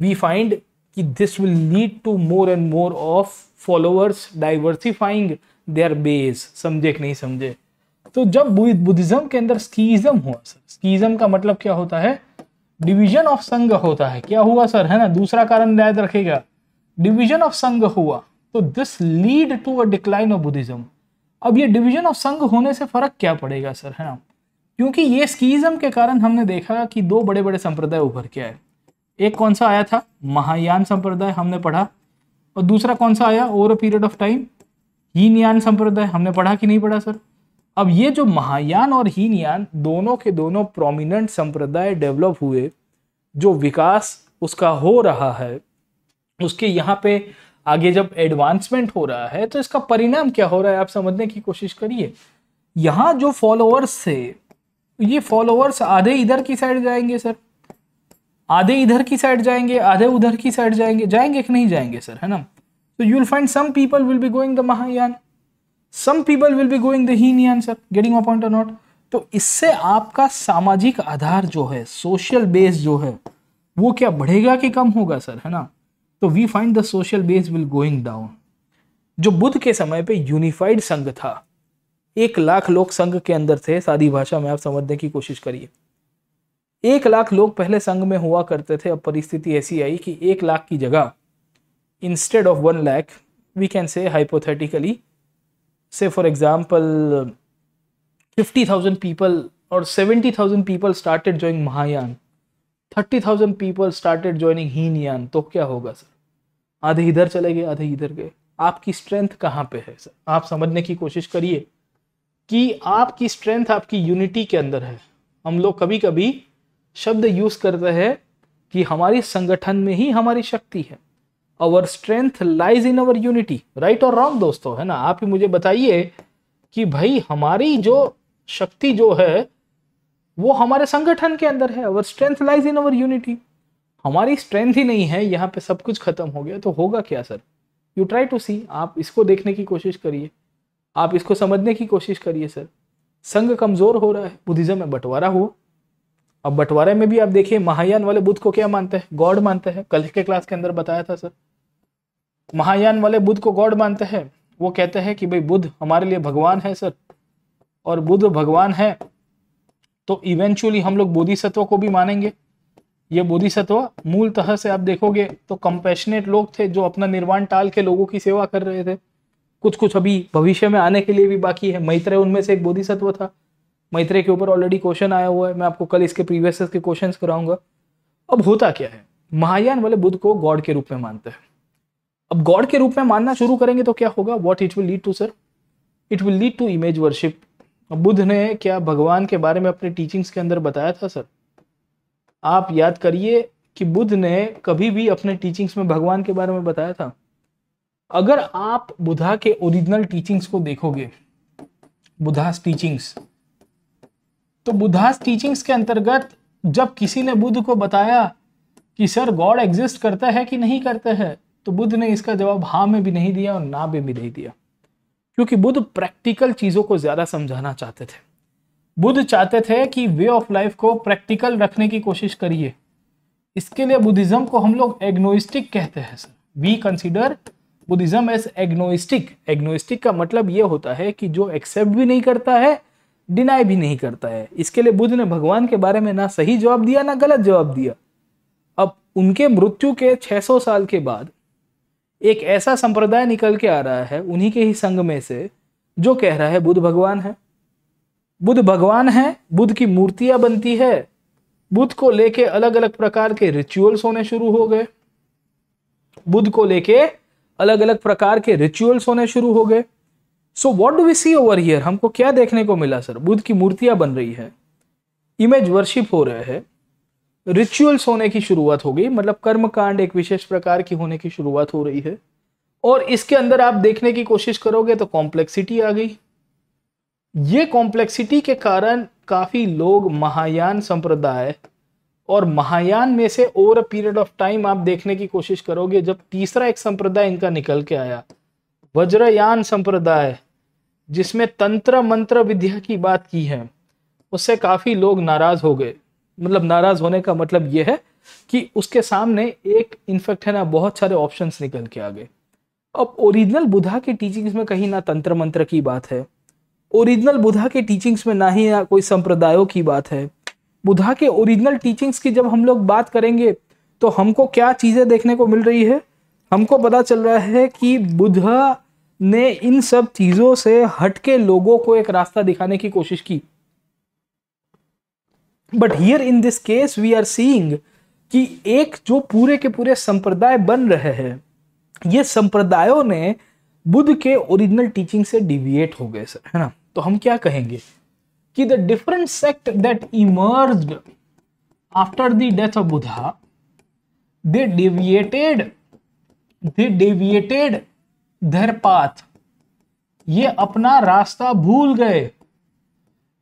वी फाइंड कि this will lead to more and more of followers diversifying their base समझे कि नहीं समझे तो जब बुद्धिज्म के अंदर स्कीजम हुआ सर स्कीजम का मतलब क्या होता है डिवीजन ऑफ संघ होता है क्या हुआ सर है ना दूसरा कारण याद रखेगा डिवीजन ऑफ संघ हुआ तो this lead to a decline of Buddhism अब ये डिवीजन ऑफ संघ होने से फर्क क्या पड़ेगा सर है ना क्योंकि ये स्कीज्म के कारण हमने देखा कि दो बड़े बड़े संप्रदाय उभर के आए एक कौन सा आया था महायान संप्रदाय हमने पढ़ा और दूसरा कौन सा आया over a period of time Hinayana संप्रदाय हमने पढ़ा कि नहीं पढ़ा सर अब ये जो महायान और हीनयान दोनों के दोनों प्रोमिनेंट संप्रदाय डेवलप हुए जो विकास उसका हो रहा है उसके यहाँ पे आगे जब एडवांसमेंट हो रहा है तो इसका परिणाम क्या हो रहा है आप समझने की कोशिश करिए यहाँ जो फॉलोअर्स थे ये फॉलोअर्स आधे इधर की साइड जाएंगे सर आधे इधर की साइड जाएंगे आधे उधर की साइड जाएंगे जाएंगे कि नहीं जाएंगे सर है ना तो you will find some people will be going the Mahayana some people will be going the Hinayana answer getting my point और नॉट तो इससे आपका सामाजिक आधार जो है सोशल बेस जो है वो क्या बढ़ेगा कि कम होगा सर है ना तो we find the social base will going down जो बुद्ध के समय पे यूनिफाइड संघ था एक लाख लोग संघ के अंदर थे सादी भाषा में आप समझने की कोशिश करिए एक लाख लोग पहले संघ में हुआ करते थे अब परिस्थिति ऐसी आई कि एक लाख की जगह instead of one lakh we can say hypothetically say for example fifty thousand people और seventy thousand people started joining Mahayana thirty thousand people started joining Hinayana तो क्या होगा सर आधे इधर चले गए आधे इधर गए आपकी स्ट्रेंथ कहाँ पे है सर आप समझने की कोशिश करिए कि आपकी स्ट्रेंथ आपकी यूनिटी के अंदर है हम लोग कभी कभी शब्द यूज़ करते हैं कि हमारे संगठन में ही हमारी शक्ति है our strength lies in our unity right और रॉन्ग दोस्तों है ना आप ही मुझे बताइए कि भाई हमारी जो शक्ति जो है वो हमारे संगठन के अंदर है our strength lies in our unity हमारी स्ट्रेंथ ही नहीं है यहाँ पे सब कुछ खत्म हो गया तो होगा क्या sir you try to see आप इसको देखने की कोशिश करिए आप इसको समझने की कोशिश करिए सर संघ कमजोर हो रहा है बुद्धिज्म में बंटवारा हुआ अब बंटवारे में भी आप देखिए महायान वाले बुद्ध को क्या मानते हैं गॉड मानते हैं कल के क्लास के अंदर बताया था सर महायान वाले बुद्ध को गॉड मानते हैं वो कहते हैं कि भाई बुद्ध हमारे लिए भगवान है सर और बुद्ध भगवान है तो इवेंचुअली हम लोग बोधिसत्व को भी मानेंगे ये बोधिसत्व मूल तह से आप देखोगे तो कंपेशनेट लोग थे जो अपना निर्वाण टाल के लोगों की सेवा कर रहे थे कुछ कुछ अभी भविष्य में आने के लिए भी बाकी है मैत्रेय उनमें से एक बोधिसत्व था मैत्रेय के ऊपर ऑलरेडी क्वेश्चन आया हुआ है मैं आपको कल इसके प्रीवियस के क्वेश्चन कराऊंगा अब होता क्या है महायान वाले बुद्ध को गॉड के रूप में मानते हैं अब गॉड के रूप में मानना शुरू करेंगे तो क्या होगा what it will lead to sir it will lead to image worship Buddha ने क्या भगवान के बारे में अपने टीचिंग्स के अंदर बताया था सर आप याद करिए कि बुद्ध ने कभी भी अपने टीचिंग्स में भगवान के बारे में बताया था अगर आप बुधा के ओरिजिनल टीचिंग्स को देखोगे बुधास टीचिंग्स तो बुधास टीचिंग्स के अंतर्गत जब किसी ने बुद्ध को बताया कि सर गॉड एग्जिस्ट करता है कि नहीं करता है तो बुद्ध ने इसका जवाब हाँ में भी नहीं दिया और ना में भी नहीं दिया क्योंकि बुद्ध प्रैक्टिकल चीज़ों को ज़्यादा समझाना चाहते थे बुद्ध चाहते थे कि वे ऑफ लाइफ को प्रैक्टिकल रखने की कोशिश करिए इसके लिए बुद्धिज़्म को हम लोग एग्नोइस्टिक कहते हैं sir we consider Buddhism as agnostic agnostic का मतलब ये होता है कि जो एक्सेप्ट भी नहीं करता है डिनाई भी नहीं करता है इसके लिए बुद्ध ने भगवान के बारे में ना सही जवाब दिया ना गलत जवाब दिया अब उनके मृत्यु के 600 साल के बाद एक ऐसा संप्रदाय निकल के आ रहा है उन्हीं के ही संग में से जो कह रहा है बुद्ध भगवान है बुद्ध भगवान है बुद्ध की मूर्तियां बनती है बुद्ध को लेके अलग अलग प्रकार के रिचुअल्स होने शुरू हो गए बुद्ध को लेके अलग अलग प्रकार के रिचुअल्स होने शुरू हो गए so what do we see over here हमको क्या देखने को मिला सर बुद्ध की मूर्तियां बन रही है इमेज वर्शिप हो रहे हैं रिचुअल्स होने की शुरुआत हो गई मतलब कर्मकांड एक विशेष प्रकार की होने की शुरुआत हो रही है और इसके अंदर आप देखने की कोशिश करोगे तो कॉम्प्लेक्सिटी आ गई ये कॉम्प्लेक्सिटी के कारण काफ़ी लोग महायान संप्रदाय और महायान में से over a period of time आप देखने की कोशिश करोगे जब तीसरा एक संप्रदाय इनका निकल के आया वज्रयान संप्रदाय जिसमें तंत्र मंत्र विद्या की बात की है उससे काफ़ी लोग नाराज हो गए मतलब नाराज होने का मतलब यह है कि उसके सामने एक इनफेक्ट है ना बहुत सारे ऑप्शंस निकल के आ गए अब ओरिजिनल बुधा के टीचिंग्स में कहीं ना तंत्र मंत्र की बात है ओरिजिनल बुधा के टीचिंग्स में ना ही ना कोई संप्रदायों की बात है बुधा के ओरिजिनल टीचिंग्स की जब हम लोग बात करेंगे तो हमको क्या चीज़ें देखने को मिल रही है हमको पता चल रहा है कि बुधा ने इन सब चीज़ों से हटके लोगों को एक रास्ता दिखाने की कोशिश की but here in this case we are seeing कि एक जो पूरे के पूरे संप्रदाय बन रहे हैं ये संप्रदायों ने बुद्ध के ओरिजिनल टीचिंग से डिविएट हो गए सर है ना तो हम क्या कहेंगे कि the different sect that emerge after the death of Buddha they deviated they deviated their path ये अपना रास्ता भूल गए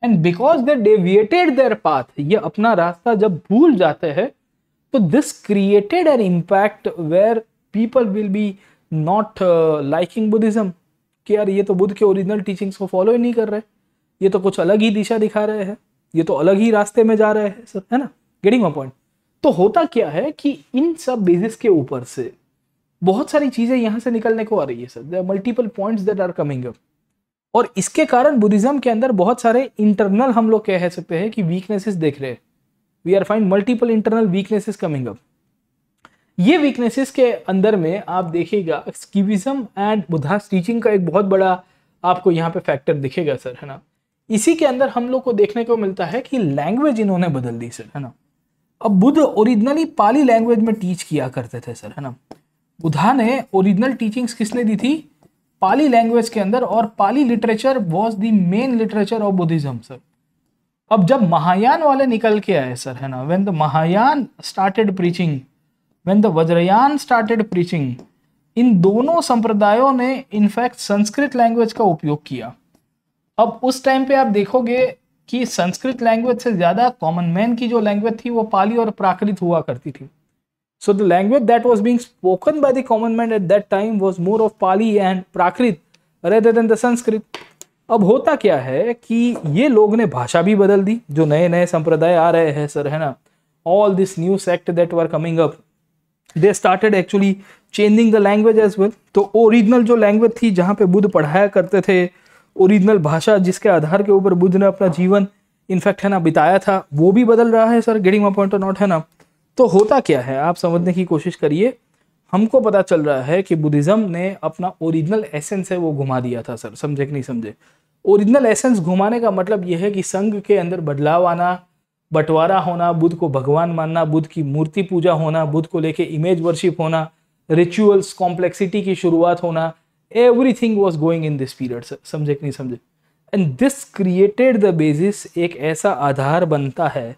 and because they deviated their path ये अपना रास्ता जब भूल जाते हैं तो this created an impact where people will be not liking Buddhism कि यार ये तो बुद्ध के ओरिजिनल टीचिंग्स को फॉलो ही नहीं कर रहे ये तो कुछ अलग ही दिशा दिखा रहे हैं ये तो अलग ही रास्ते में जा रहे हैं सर है ना गेटिंग माई पॉइंट तो होता क्या है कि इन सब बेसिस के ऊपर से बहुत सारी चीज़ें यहाँ से निकलने को आ रही है sir multiple points that are coming up और इसके कारण बुद्धिज्म के अंदर बहुत सारे इंटरनल हम लोग कह सकते हैं कि वीकनेसेस देख रहे हैं we are find multiple internal weaknesses coming up ये वीकनेसेस के अंदर में आप देखिएगा स्कीविज्म एंड बुद्धास टीचिंग का एक बहुत बड़ा आपको यहाँ पे फैक्टर दिखेगा सर है ना इसी के अंदर हम लोग को देखने को मिलता है कि लैंग्वेज इन्होंने बदल दी सर है ना अब बुद्ध ओरिजिनली पाली लैंग्वेज में टीच किया करते थे सर है ना बुधा ने ओरिजिनल टीचिंग्स किसने दी थी पाली लैंग्वेज के अंदर और Pali literature was the main literature of Buddhism sir अब जब महायान वाले निकल के आए सर है ना when the Mahayana started preaching when the Vajrayana started preaching इन दोनों संप्रदायों ने इनफैक्ट संस्कृत लैंग्वेज का उपयोग किया अब उस टाइम पे आप देखोगे कि संस्कृत लैंग्वेज से ज़्यादा कॉमन मैन की जो लैंग्वेज थी वो पाली और प्राकृत हुआ करती थी So the language that was being spoken by the common man at that time was more of Pali and Prakrit rather than the Sanskrit. अब होता क्या है कि ये लोग ने भाषा भी बदल दी जो नए नए संप्रदाय आ रहे हैं सर है ना all this new sect that were coming up they started actually changing the language as well तो ओरिजिनल जो लैंग्वेज थी जहाँ पे बुद्ध पढ़ाया करते थे ओरिजिनल भाषा जिसके आधार के ऊपर बुद्ध ने अपना जीवन इनफैक्ट है ना बिताया था वो भी बदल रहा है सर गेटिंग माई पॉइंट और नॉट है ना तो होता क्या है आप समझने की कोशिश करिए हमको पता चल रहा है कि बुद्धिज़्म ने अपना ओरिजिनल एसेंस है वो घुमा दिया था सर समझे कि नहीं समझे ओरिजिनल एसेंस घुमाने का मतलब यह है कि संघ के अंदर बदलाव आना बंटवारा होना बुद्ध को भगवान मानना बुद्ध की मूर्ति पूजा होना बुद्ध को लेके इमेज वर्शिप होना रिचुअल्स कॉम्प्लेक्सिटी की शुरुआत होना everything was going in this period sir समझे कि नहीं समझे and this created the basis एक ऐसा आधार बनता है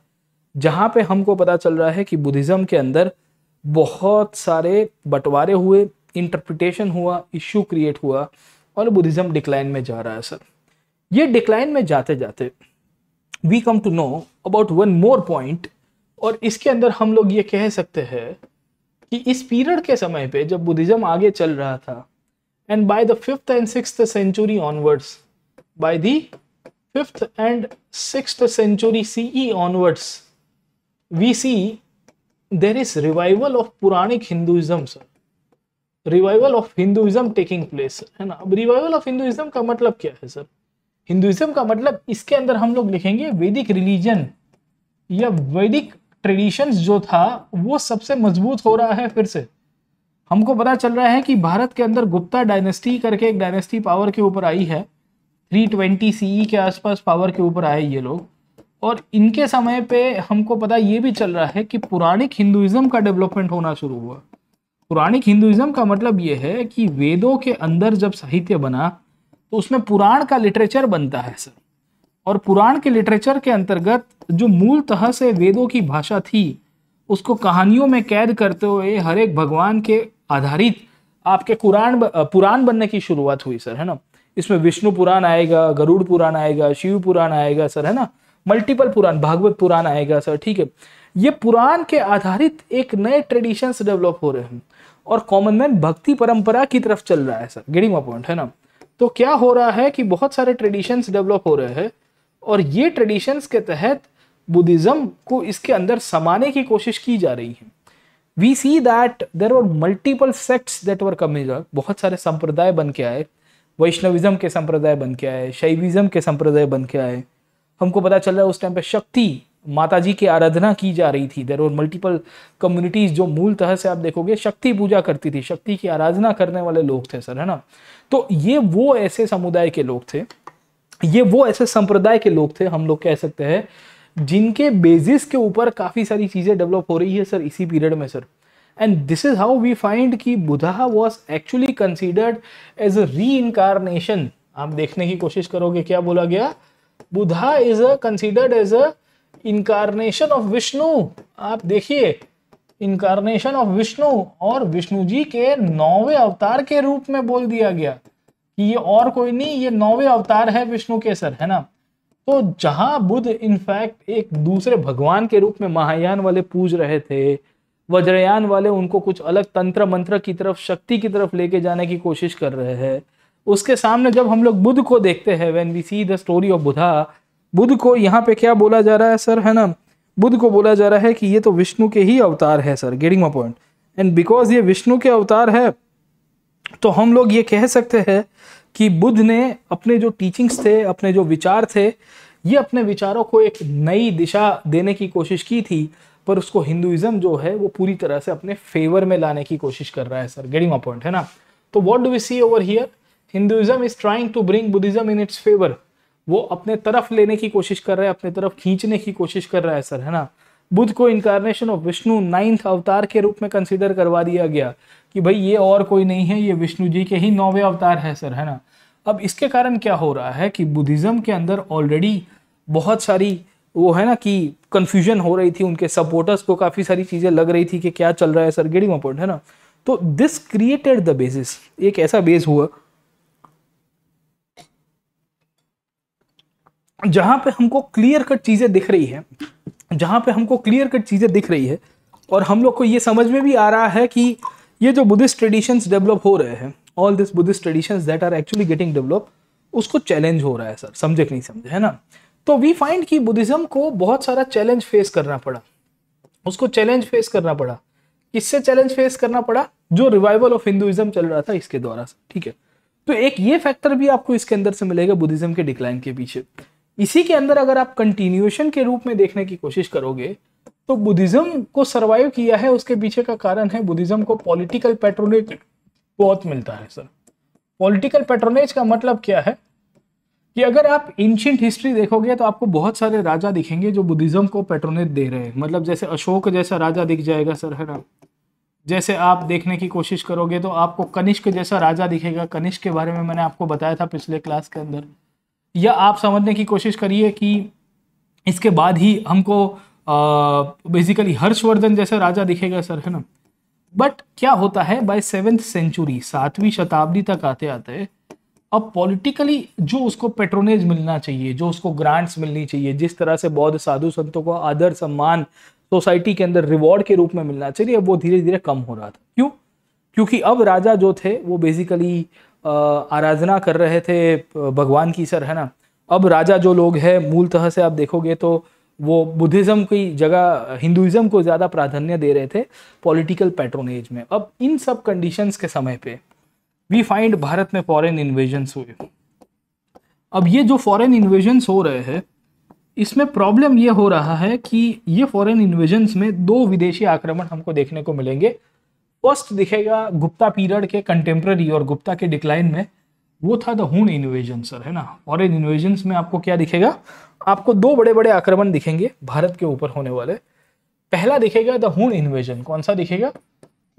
जहाँ पे हमको पता चल रहा है कि बुद्धिज़्म के अंदर बहुत सारे बंटवारे हुए इंटरप्रिटेशन हुआ इश्यू क्रिएट हुआ और बुद्धिज़्म डिक्लाइन में जा रहा है सर ये डिक्लाइन में जाते जाते we come to know about one more point और इसके अंदर हम लोग ये कह सकते हैं कि इस पीरियड के समय पे जब बुद्धिज़्म आगे चल रहा था and by the fifth and six century onwards by the fifth and six century CE onwards we see there is revival of Puranic Hinduism, sir. Revival of Hinduism taking place है ना अब revival of Hinduism का मतलब क्या है sir Hinduism का मतलब इसके अंदर हम लोग लिखेंगे वैदिक रिलीजन या वैदिक ट्रेडिशंस जो था वो सबसे मजबूत हो रहा है फिर से हमको पता चल रहा है कि भारत के अंदर गुप्ता डायनेस्टी करके एक डायनेस्टी पावर के ऊपर आई है 320 सीई e के आसपास पावर के ऊपर आए ये लोग और इनके समय पे हमको पता ये भी चल रहा है कि पुराणिक हिंदुइज्म का डेवलपमेंट होना शुरू हुआ पुराणिक हिंदुइज्म का मतलब ये है कि वेदों के अंदर जब साहित्य बना तो उसमें पुराण का लिटरेचर बनता है सर और पुराण के लिटरेचर के अंतर्गत जो मूल तह से वेदों की भाषा थी उसको कहानियों में कैद करते हुए हर एक भगवान के आधारित आपके कुरान पुराण बनने की शुरुआत हुई सर है ना इसमें विष्णु पुराण आएगा गरुड़ पुराण आएगा शिव पुराण आएगा सर है ना मल्टीपल पुराण भागवत पुराण आएगा सर ठीक है ये पुराण के आधारित एक नए ट्रेडिशंस डेवलप हो रहे हैं और कॉमन मैन भक्ति परंपरा की तरफ चल रहा है सर गेटिंग पॉइंट है ना तो क्या हो रहा है कि बहुत सारे ट्रेडिशंस डेवलप हो रहे हैं और ये ट्रेडिशंस के तहत बुद्धिज्म को इसके अंदर समाने की कोशिश की जा रही है we see that there are multiple sects that were coming बहुत सारे संप्रदाय बन के आए वैष्णविज्म के संप्रदाय बन के आए शैविज्म के संप्रदाय बन के आए हमको पता चल रहा है उस टाइम पे शक्ति माता जी की आराधना की जा रही थी देर और मल्टीपल कम्युनिटीज जो मूल तरह से आप देखोगे शक्ति पूजा करती थी शक्ति की आराधना करने वाले लोग थे सर है ना तो ये वो ऐसे समुदाय के लोग थे ये वो ऐसे संप्रदाय के लोग थे हम लोग कह सकते हैं जिनके बेसिस के ऊपर काफ़ी सारी चीज़ें डेवलप हो रही है सर इसी पीरियड में sir and this is how we find कि Buddha was actually considered as a reincarnation आप देखने की कोशिश करोगे क्या बोला गया Buddha is a considered as a incarnation of Vishnu आप देखिए इनकारनेशन ऑफ विष्णु और विष्णु जी के नौवे अवतार के रूप में बोल दिया गया कि ये और कोई नहीं ये नौवे अवतार है विष्णु के सर है ना तो जहां बुद्ध इनफैक्ट एक दूसरे भगवान के रूप में महायान वाले पूज रहे थे वज्रयान वाले उनको कुछ अलग तंत्र मंत्र की तरफ शक्ति की तरफ लेके जाने की कोशिश कर रहे हैं उसके सामने जब हम लोग बुद्ध को देखते हैं when we see the story of Buddha Buddha को यहाँ पे क्या बोला जा रहा है सर है ना बुद्ध को बोला जा रहा है कि ये तो विष्णु के ही अवतार है sir getting my point and because ये विष्णु के अवतार है तो हम लोग ये कह सकते हैं कि बुद्ध ने अपने जो टीचिंग्स थे अपने जो विचार थे ये अपने विचारों को एक नई दिशा देने की कोशिश की थी पर उसको हिंदुइज्म जो है वो पूरी तरह से अपने फेवर में लाने की कोशिश कर रहा है सर गेटिंग माई पॉइंट है ना तो what do we see over here Hinduism is trying to bring Buddhism in its favour वो अपने तरफ लेने की कोशिश कर रहा है अपने तरफ खींचने की कोशिश कर रहा है सर है ना बुद्ध को इनकारनेशन ऑफ विष्णु नाइन्थ अवतार के रूप में कंसिडर करवा दिया गया कि भाई ये और कोई नहीं है ये विष्णु जी के ही नौवे अवतार है सर है ना अब इसके कारण क्या हो रहा है कि बुद्धिज़्म के अंदर ऑलरेडी बहुत सारी वो है ना कि कन्फ्यूजन हो रही थी उनके सपोर्टर्स को काफ़ी सारी चीज़ें लग रही थी कि क्या चल रहा है सर गेडी अपॉइंट है ना तो दिस क्रिएटेड द बेसिस एक ऐसा बेस हुआ जहां पे हमको क्लियर कट चीज़ें दिख रही है जहाँ पे हमको क्लियर कट चीज़ें दिख रही है और हम लोग को ये समझ में भी आ रहा है कि ये जो बुद्धिस्ट ट्रेडिशंस डेवलप हो रहे हैं all this Buddhist traditions that are actually getting develop उसको चैलेंज हो रहा है सर समझे कि नहीं समझे है ना तो वी फाइंड कि बुद्धिज़्म को बहुत सारा चैलेंज फेस करना पड़ा उसको चैलेंज फेस करना पड़ा किससे चैलेंज फेस करना पड़ा जो रिवाइवल ऑफ हिंदुइज्म चल रहा था इसके द्वारा ठीक है तो एक ये फैक्टर भी आपको इसके अंदर से मिलेगा बुद्धिज्म के डिक्लाइन के पीछे इसी के अंदर अगर आप कंटिन्यूएशन के रूप में देखने की कोशिश करोगे तो बुद्धिज़्म को सर्वाइव किया है उसके पीछे का कारण है बुद्धिज़्म को पॉलिटिकल पैट्रोनेज बहुत मिलता है सर पॉलिटिकल पेट्रोनेज का मतलब क्या है कि अगर आप इंशियंट हिस्ट्री देखोगे तो आपको बहुत सारे राजा दिखेंगे जो बुद्धिज़्म को पेट्रोनेज दे रहे हैं मतलब जैसे अशोक जैसा राजा दिख जाएगा सर है ना जैसे आप देखने की कोशिश करोगे तो आपको कनिष्क जैसा राजा दिखेगा कनिष्क के बारे में मैंने आपको बताया था पिछले क्लास के अंदर या आप समझने की कोशिश करिए कि इसके बाद ही हमको बेसिकली हर्षवर्धन जैसे राजा दिखेगा सर है ना बट क्या होता है बाय सेवेंथ सेंचुरी सातवीं शताब्दी तक आते आते अब पॉलिटिकली जो उसको पेट्रोनेज मिलना चाहिए जो उसको ग्रांट्स मिलनी चाहिए जिस तरह से बौद्ध साधु संतों को आदर सम्मान सोसाइटी के अंदर रिवॉर्ड के रूप में मिलना चाहिए अब वो धीरे धीरे कम हो रहा था क्यों क्योंकि अब राजा जो थे वो बेसिकली आराधना कर रहे थे भगवान की सर है ना अब राजा जो लोग हैं मूलतः से आप देखोगे तो वो बुद्धिज़्म की जगह हिंदुज़म को ज़्यादा प्राधान्य दे रहे थे पॉलिटिकल पैट्रोनेज में अब इन सब कंडीशंस के समय पे वी फाइंड भारत में फॉरेन इन्वेजन्स हुए अब ये जो फॉरेन इन्वेजन्स हो रहे हैं इसमें प्रॉब्लम ये हो रहा है कि ये फॉरेन इन्वेजन्स में दो विदेशी आक्रमण हमको देखने को मिलेंगे फर्स्ट दिखेगा गुप्ता पीरियड के कंटेम्प्ररी और गुप्ता के डिक्लाइन में वो था द हुन इन्वेजन सर है ना और इन इन्वेजन में आपको क्या दिखेगा आपको दो बड़े बड़े आक्रमण दिखेंगे भारत के ऊपर होने वाले पहला दिखेगा द हुन इन्वेजन कौन सा दिखेगा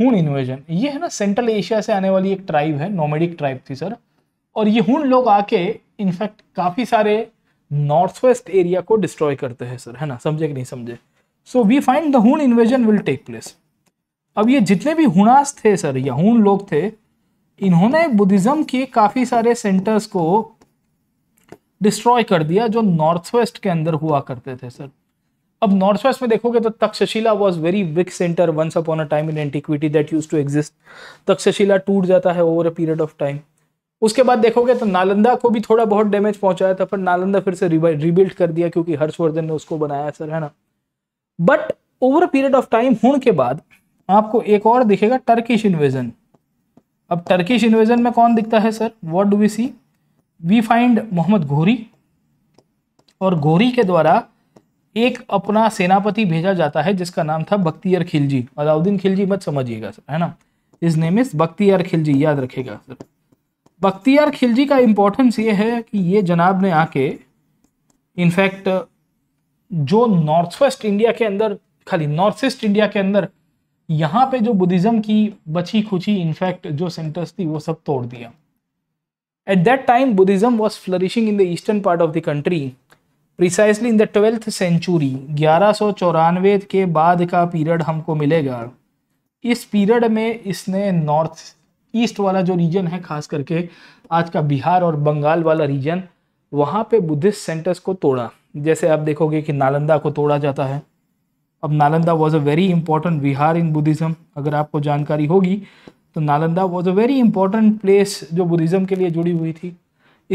हुन इन्वेजन ये है ना सेंट्रल एशिया से आने वाली एक ट्राइब है नोमेडिक ट्राइब थी सर और ये हुन लोग आके इनफैक्ट काफ़ी सारे नॉर्थ वेस्ट एरिया को डिस्ट्रॉय करते हैं सर है ना समझे कि नहीं समझे so we find the Hun invasion will take place अब ये जितने भी हुनास थे सर या हुन लोग थे इन्होंने बुद्धिज़्म के काफ़ी सारे सेंटर्स को डिस्ट्रॉय कर दिया जो नॉर्थ वेस्ट के अंदर हुआ करते थे सर अब नॉर्थ वेस्ट में देखोगे तो Takshashila was very big centre once upon a time in antiquity that use to exist Takshashila टूट जाता है over a period of time उसके बाद देखोगे तो नालंदा को भी थोड़ा बहुत डैमेज पहुंचाया था पर नालंदा फिर से रिबिल्ड कर दिया क्योंकि हर्षवर्धन ने उसको बनाया सर है ना but over a period of time होने के बाद आपको एक और दिखेगा टर्किश इन्वेजन अब टर्किश इन्वेजन में कौन दिखता है sir what do we C we find Mohammad घोरी और घोरी के द्वारा एक अपना सेनापति भेजा जाता है जिसका नाम था बख्तियर खिलजी अलाउद्दीन खिलजी मत समझिएगा सर है ना इस नेम इज बख्तियार खिलजी याद रखेगा सर बख्तियार खिलजी का इम्पोर्टेंस ये है कि ये जनाब ने आके इनफैक्ट जो नॉर्थ वेस्ट इंडिया के अंदर खाली नॉर्थ ईस्ट इंडिया के अंदर यहाँ पे जो बुद्धिज्म की बची खुची इनफैक्ट जो सेंटर्स थी वो सब तोड़ दिया at that time Buddhism was flourishing in the eastern part of the country precisely in the twelfth century ग्यारह के बाद का पीरियड हमको मिलेगा इस पीरियड में इसने नॉर्थ ईस्ट वाला जो रीजन है खास करके आज का बिहार और बंगाल वाला रीजन वहाँ पे बुद्धिस्ट सेंटर्स को तोड़ा जैसे आप देखोगे कि नालंदा को तोड़ा जाता है अब Nalanda was a very important vihar in Buddhism अगर आपको जानकारी होगी तो Nalanda was a very important place जो बुद्धिज़्म के लिए जुड़ी हुई थी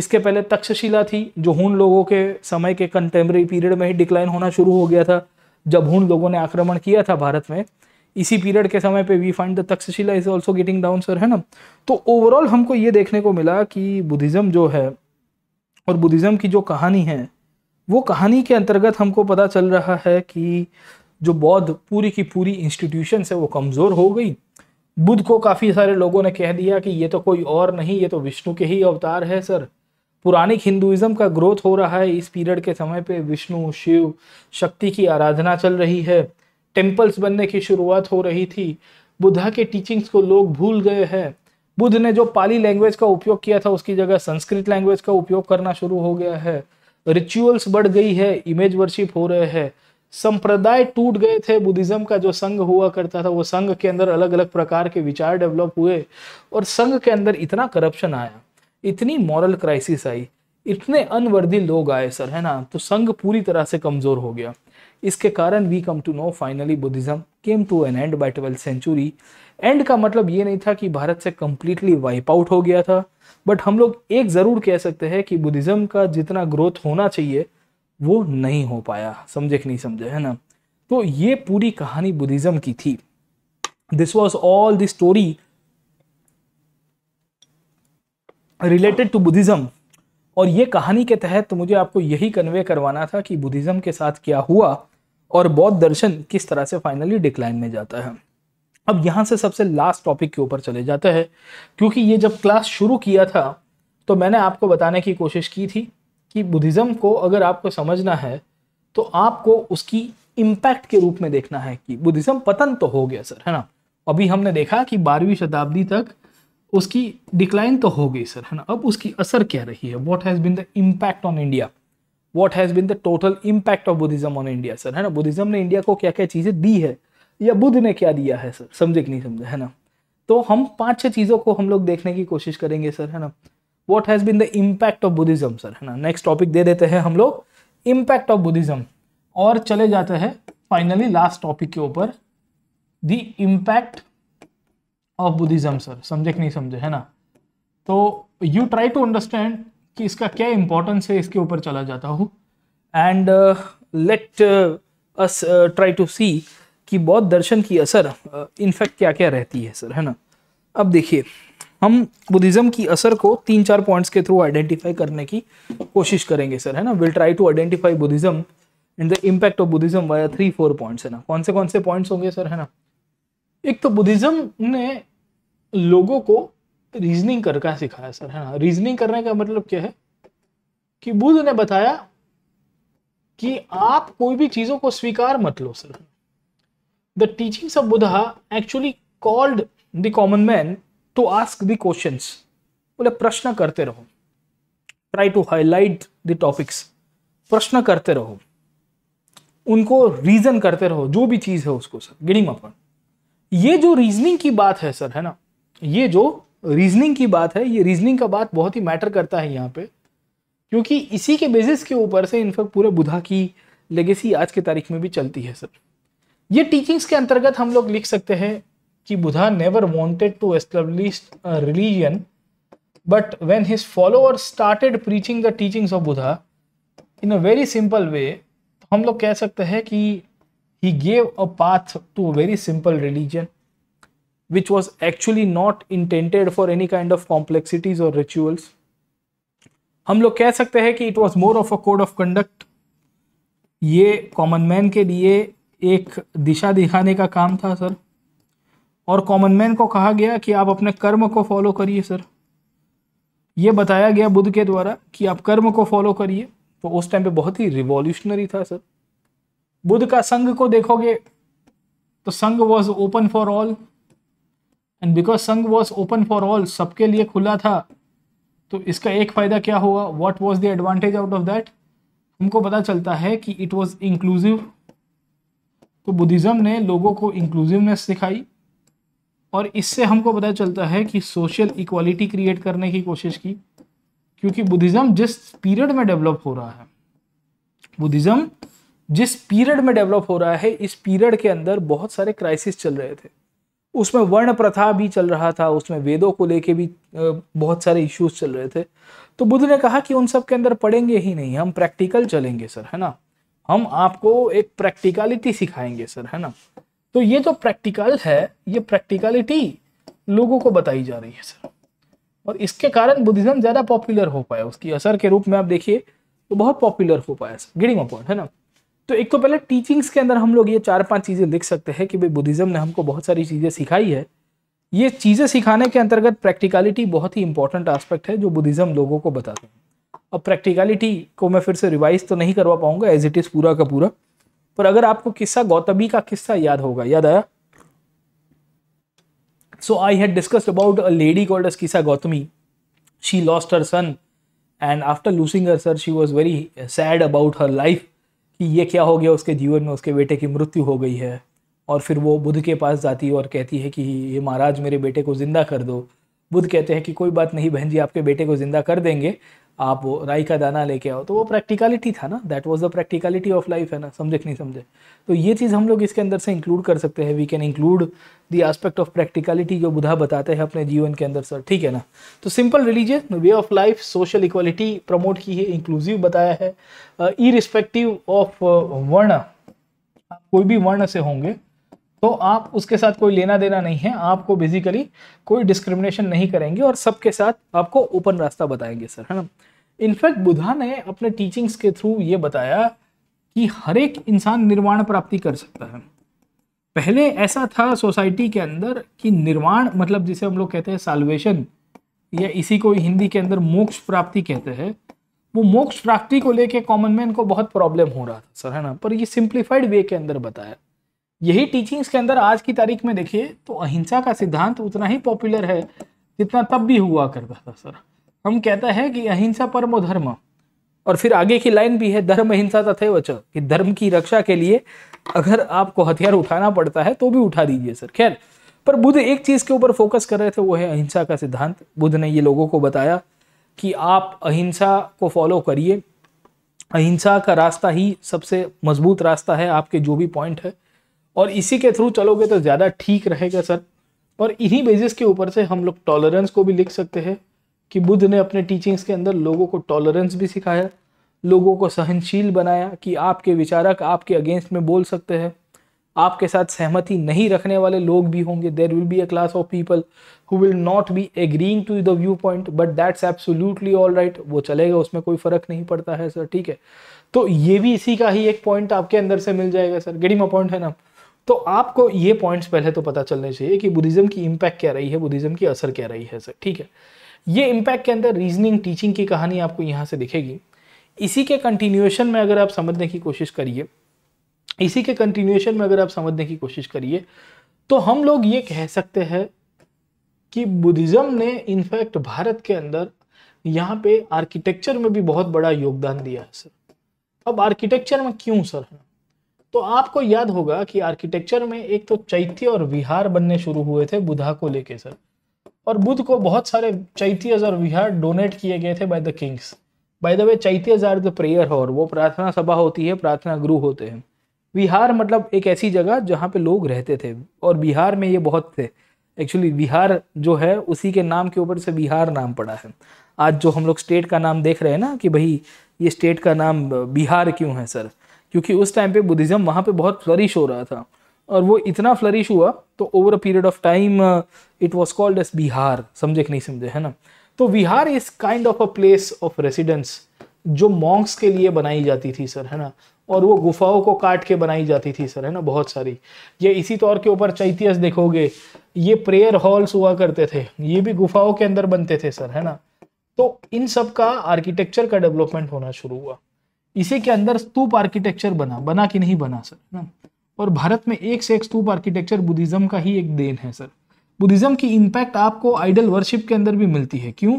इसके पहले तक्षशिला थी जो हुन लोगों के समय के कंटेम्प्रेरी पीरियड में ही डिक्लाइन होना शुरू हो गया था जब हुन लोगों ने आक्रमण किया था भारत में इसी पीरियड के समय पे we find the Takshashila is also getting down sir है ना तो ओवरऑल हमको ये देखने को मिला कि बुद्धिज़्म जो है और बुद्धिज़्म की जो कहानी है वो कहानी के अंतर्गत हमको पता चल रहा है कि जो बौद्ध पूरी की पूरी इंस्टीट्यूशन है वो कमज़ोर हो गई बुद्ध को काफ़ी सारे लोगों ने कह दिया कि ये तो कोई और नहीं ये तो विष्णु के ही अवतार है सर पुराणिक हिंदुज़म का ग्रोथ हो रहा है इस पीरियड के समय पे विष्णु शिव शक्ति की आराधना चल रही है टेम्पल्स बनने की शुरुआत हो रही थी बुद्धा के टीचिंग्स को लोग भूल गए हैं बुद्ध ने जो पाली लैंग्वेज का उपयोग किया था उसकी जगह संस्कृत लैंग्वेज का उपयोग करना शुरू हो गया है रिचुअल्स बढ़ गई है इमेज वर्शिप हो रहे हैं संप्रदाय टूट गए थे बुद्धिज्म का जो संघ हुआ करता था वो संघ के अंदर अलग अलग प्रकार के विचार डेवलप हुए और संघ के अंदर इतना करप्शन आया इतनी मॉरल क्राइसिस आई इतने अनवर्दी लोग आए सर है ना तो संघ पूरी तरह से कमज़ोर हो गया इसके कारण we come to know finally Buddhism came to an end by twelfth century and का मतलब ये नहीं था कि भारत से कम्प्लीटली वाइप आउट हो गया था बट हम लोग एक ज़रूर कह सकते हैं कि बुद्धिज़्म का जितना ग्रोथ होना चाहिए वो नहीं हो पाया समझे कि नहीं समझे है ना तो ये पूरी कहानी बुद्धिज़्म की थी this was all the story related to Buddhism और ये कहानी के तहत तो मुझे आपको यही कन्वे करवाना था कि बुद्धिज़्म के साथ क्या हुआ और बौद्ध दर्शन किस तरह से फाइनली डिक्लाइन में जाता है अब यहाँ से सबसे लास्ट टॉपिक के ऊपर चले जाते हैं क्योंकि ये जब क्लास शुरू किया था तो मैंने आपको बताने की कोशिश की थी कि बुद्धिज़्म को अगर आपको समझना है तो आपको उसकी इम्पैक्ट के रूप में देखना है कि बुद्धिज़्म पतन तो हो गया सर है ना अभी हमने देखा कि बारहवीं शताब्दी तक उसकी डिक्लाइन तो हो गई सर है ना अब उसकी असर क्या रही है what has been the impact on India what has been the total impact of Buddhism on India sir है ना बुद्धिज़्म ने इंडिया को क्या क्या चीज़ें दी है या बुद्ध ने क्या दिया है सर समझे कि नहीं समझे है ना तो हम पांच छह चीज़ों को हम लोग देखने की कोशिश करेंगे सर है ना what has been the impact of Buddhism sir है ना नेक्स्ट टॉपिक दे देते हैं हम लोग इम्पैक्ट ऑफ बुद्धिज्म और चले जाते हैं फाइनली लास्ट टॉपिक के ऊपर the impact of Buddhism sir समझे कि नहीं समझे है ना तो यू ट्राई टू अंडरस्टैंड कि इसका क्या इंपॉर्टेंस है इसके ऊपर चला जाता हूँ and let us try to see कि बौद्ध दर्शन की असर इनफैक्ट uh, क्या क्या रहती है सर है ना अब देखिए हम बुद्धिज्म की असर को तीन चार पॉइंट्स के थ्रू आइडेंटिफाई करने की कोशिश करेंगे सर है ना will try to identify Buddhism in the impact of Buddhism via three four points है ना कौन से कौन से पॉइंट्स होंगे सर है ना एक तो बुद्धिज्म ने लोगों को रीजनिंग कर का सिखाया सर है ना रीजनिंग करने का मतलब क्या है कि बुद्ध ने बताया कि आप कोई भी चीजों को स्वीकार मत लो sir the teachings of Buddha actually called the common man to ask the question बोले प्रश्न करते रहो try to highlight the topics प्रश्न करते रहो उनको रीजन करते रहो जो भी चीज है उसको सर गिडिंग अपन ये जो रीजनिंग की बात है सर है ना ये जो रीजनिंग की बात है ये रीजनिंग का बात बहुत ही मैटर करता है यहाँ पे क्योंकि इसी के बेसिस के ऊपर से इनफैक्ट पूरे बुधा की लेगेसी आज के तारीख में भी चलती है सर ये टीचिंग्स के अंतर्गत हम लोग लिख सकते हैं कि Buddha never wanted to establish religion but when his follower started preaching the teachings of Buddha in a very simple way हम लोग कह सकते हैं कि he gave a path to a very simple religion which was actually not intended for any kind of complexities और rituals हम लोग कह सकते हैं कि it was more of a code of conduct ये कॉमन मैन के लिए एक दिशा दिखाने का काम था सर और कॉमन मैन को कहा गया कि आप अपने कर्म को फॉलो करिए सर ये बताया गया बुद्ध के द्वारा कि आप कर्म को फॉलो करिए तो उस टाइम पे बहुत ही रिवॉल्यूशनरी था सर बुद्ध का संघ को देखोगे तो Sangha was open for all and because Sangha was open for all सबके लिए खुला था तो इसका एक फ़ायदा क्या हुआ what was the advantage out of that हमको पता चलता है कि इट वॉज इंक्लूसिव तो बुद्धिज़्म ने लोगों को इंक्लूसिवनेस सिखाई और इससे हमको पता चलता है कि सोशल इक्वालिटी क्रिएट करने की कोशिश की क्योंकि बुद्धिज़्म जिस पीरियड में डेवलप हो रहा है बुद्धिज़्म जिस पीरियड में डेवलप हो रहा है इस पीरियड के अंदर बहुत सारे क्राइसिस चल रहे थे उसमें वर्ण प्रथा भी चल रहा था उसमें वेदों को लेके भी बहुत सारे इश्यूज चल रहे थे तो बुद्ध ने कहा कि उन सब के अंदर पढ़ेंगे ही नहीं हम प्रैक्टिकल चलेंगे सर है ना हम आपको एक प्रैक्टिकलिटी सिखाएंगे सर है ना तो ये जो प्रैक्टिकल है ये प्रैक्टिकलिटी लोगों को बताई जा रही है सर और इसके कारण बुद्धिज्म ज़्यादा पॉपुलर हो पाया उसकी असर के रूप में आप देखिए तो बहुत पॉपुलर हो पाया सर गिडिंग पॉइंट है ना तो एक तो पहले टीचिंग्स के अंदर हम लोग ये चार पांच चीज़ें देख सकते हैं कि भाई बुद्धिज्म ने हमको बहुत सारी चीज़ें सिखाई है ये चीज़ें सिखाने के अंतर्गत प्रैक्टिकलिटी बहुत ही इंपॉर्टेंट आस्पेक्ट है जो बुद्धिज्म लोगों को बताते हैं अब प्रैक्टिकलिटी को मैं फिर से रिवाइज तो नहीं करवा पाऊंगा एज इट इज़ पूरा का पूरा पर अगर आपको किस्सा गौतमी का किस्सा याद होगा याद आया so I had discussed about a lady called as Kisa Gotami she lost her son and after losing her sir she was very sad about her life कि ये क्या हो गया उसके जीवन में उसके बेटे की मृत्यु हो गई है और फिर वो बुद्ध के पास जाती है और कहती है कि ये महाराज मेरे बेटे को ज़िंदा कर दो बुद्ध कहते हैं कि कोई बात नहीं बहन जी आपके बेटे को ज़िंदा कर देंगे आप वो राई का दाना लेके आओ तो वो प्रैक्टिकलिटी था ना that was the practicality of life है ना समझे नहीं समझे तो ये चीज़ हम लोग इसके अंदर से इंक्लूड कर सकते हैं we can include the aspect of practicality जो बुधा बताते हैं अपने जीवन के अंदर सर ठीक है ना तो simple religion way of life social equality promote की है इंक्लूसिव बताया है इ रिस्पेक्टिव ऑफ वर्ण कोई भी वर्ण से होंगे तो आप उसके साथ कोई लेना देना नहीं है आपको बेसिकली कोई डिस्क्रिमिनेशन नहीं करेंगे और सबके साथ आपको ओपन रास्ता बताएंगे सर है ना इनफैक्ट बुधा ने अपने टीचिंग्स के थ्रू ये बताया कि हर एक इंसान निर्वाण प्राप्ति कर सकता है पहले ऐसा था सोसाइटी के अंदर कि निर्वाण मतलब जिसे हम लोग कहते हैं साल्वेशन या इसी को हिंदी के अंदर मोक्ष प्राप्ति कहते हैं वो मोक्ष प्राप्ति को लेके कॉमन मैन को बहुत प्रॉब्लम हो रहा था सर है ना पर ये सिंप्लीफाइड वे के अंदर बताया यही टीचिंग्स के अंदर आज की तारीख में देखिए तो अहिंसा का सिद्धांत उतना ही पॉपुलर है जितना तब भी हुआ करता था सर हम कहते हैं कि अहिंसा परमो धर्म और फिर आगे की लाइन भी है धर्म अहिंसा तथे वच कि धर्म की रक्षा के लिए अगर आपको हथियार उठाना पड़ता है तो भी उठा दीजिए सर खैर पर बुद्ध एक चीज़ के ऊपर फोकस कर रहे थे वो है अहिंसा का सिद्धांत बुद्ध ने ये लोगों को बताया कि आप अहिंसा को फॉलो करिए अहिंसा का रास्ता ही सबसे मजबूत रास्ता है आपके जो भी पॉइंट है और इसी के थ्रू चलोगे तो ज़्यादा ठीक रहेगा सर और इन्हीं बेसिस के ऊपर से हम लोग टॉलरेंस को भी लिख सकते हैं कि बुद्ध ने अपने टीचिंग्स के अंदर लोगों को टॉलरेंस भी सिखाया लोगों को सहनशील बनाया कि आपके विचारक आपके अगेंस्ट में बोल सकते हैं आपके साथ सहमति नहीं रखने वाले लोग भी होंगे there will be a class of people who will not be agreeing to the viewpoint but that's absolutely all right वो चलेगा उसमें कोई फर्क नहीं पड़ता है सर ठीक है तो ये भी इसी का ही एक पॉइंट आपके अंदर से मिल जाएगा सर गरीमा पॉइंट है ना तो आपको ये पॉइंट्स पहले तो पता चलने चाहिए कि बुद्धिज्म की इम्पैक्ट क्या रही है बुद्धिज्म की असर क्या रही है सर ठीक है ये इम्पैक्ट के अंदर रीजनिंग टीचिंग की कहानी आपको यहाँ से दिखेगी इसी के कंटिन्यूएशन में अगर आप समझने की कोशिश करिए इसी के कंटिन्यूएशन में अगर आप समझने की कोशिश करिए तो हम लोग ये कह सकते हैं कि बुद्धिज़्म ने इनफैक्ट भारत के अंदर यहाँ पे आर्किटेक्चर में भी बहुत बड़ा योगदान दिया है सर अब आर्किटेक्चर में क्यों सर है तो आपको याद होगा कि आर्किटेक्चर में एक तो चैत्य और विहार बनने शुरू हुए थे बुधा को लेके सर और बुद्ध को बहुत सारे चैत्यज और विहार डोनेट किए गए थे by the kings by the way chaityas are the prayer और वो प्रार्थना सभा होती है प्रार्थना गुरु होते हैं विहार मतलब एक ऐसी जगह जहाँ पे लोग रहते थे और बिहार में ये बहुत थे एक्चुअली बिहार जो है उसी के नाम के ऊपर से बिहार नाम पड़ा है आज जो हम लोग स्टेट का नाम देख रहे हैं ना कि भाई ये स्टेट का नाम बिहार क्यों है सर क्योंकि उस टाइम पे बुद्धिज़्म वहाँ पे बहुत फ्लरिश हो रहा था और वो इतना फ्लरिश हुआ तो over a period of time it was called as Bihar समझे कि नहीं समझे है ना तो Bihar is kind of a place of residence जो मॉन्क्स के लिए बनाई जाती थी सर है ना और वो गुफाओं को काट के बनाई जाती थी सर है ना बहुत सारी ये इसी तौर के ऊपर चैतियस देखोगे ये प्रेयर हॉल्स हुआ करते थे ये भी गुफाओं के अंदर बनते थे सर है ना तो इन सब का आर्किटेक्चर का डेवलपमेंट होना शुरू हुआ इसी के अंदर स्तूप आर्किटेक्चर बना बना कि नहीं बना सर ना और भारत में एक से एक स्तूप आर्किटेक्चर बुद्धिज्म का ही एक देन है सर बुद्धिज्म की इम्पैक्ट आपको आइडल वर्शिप के अंदर भी मिलती है क्यों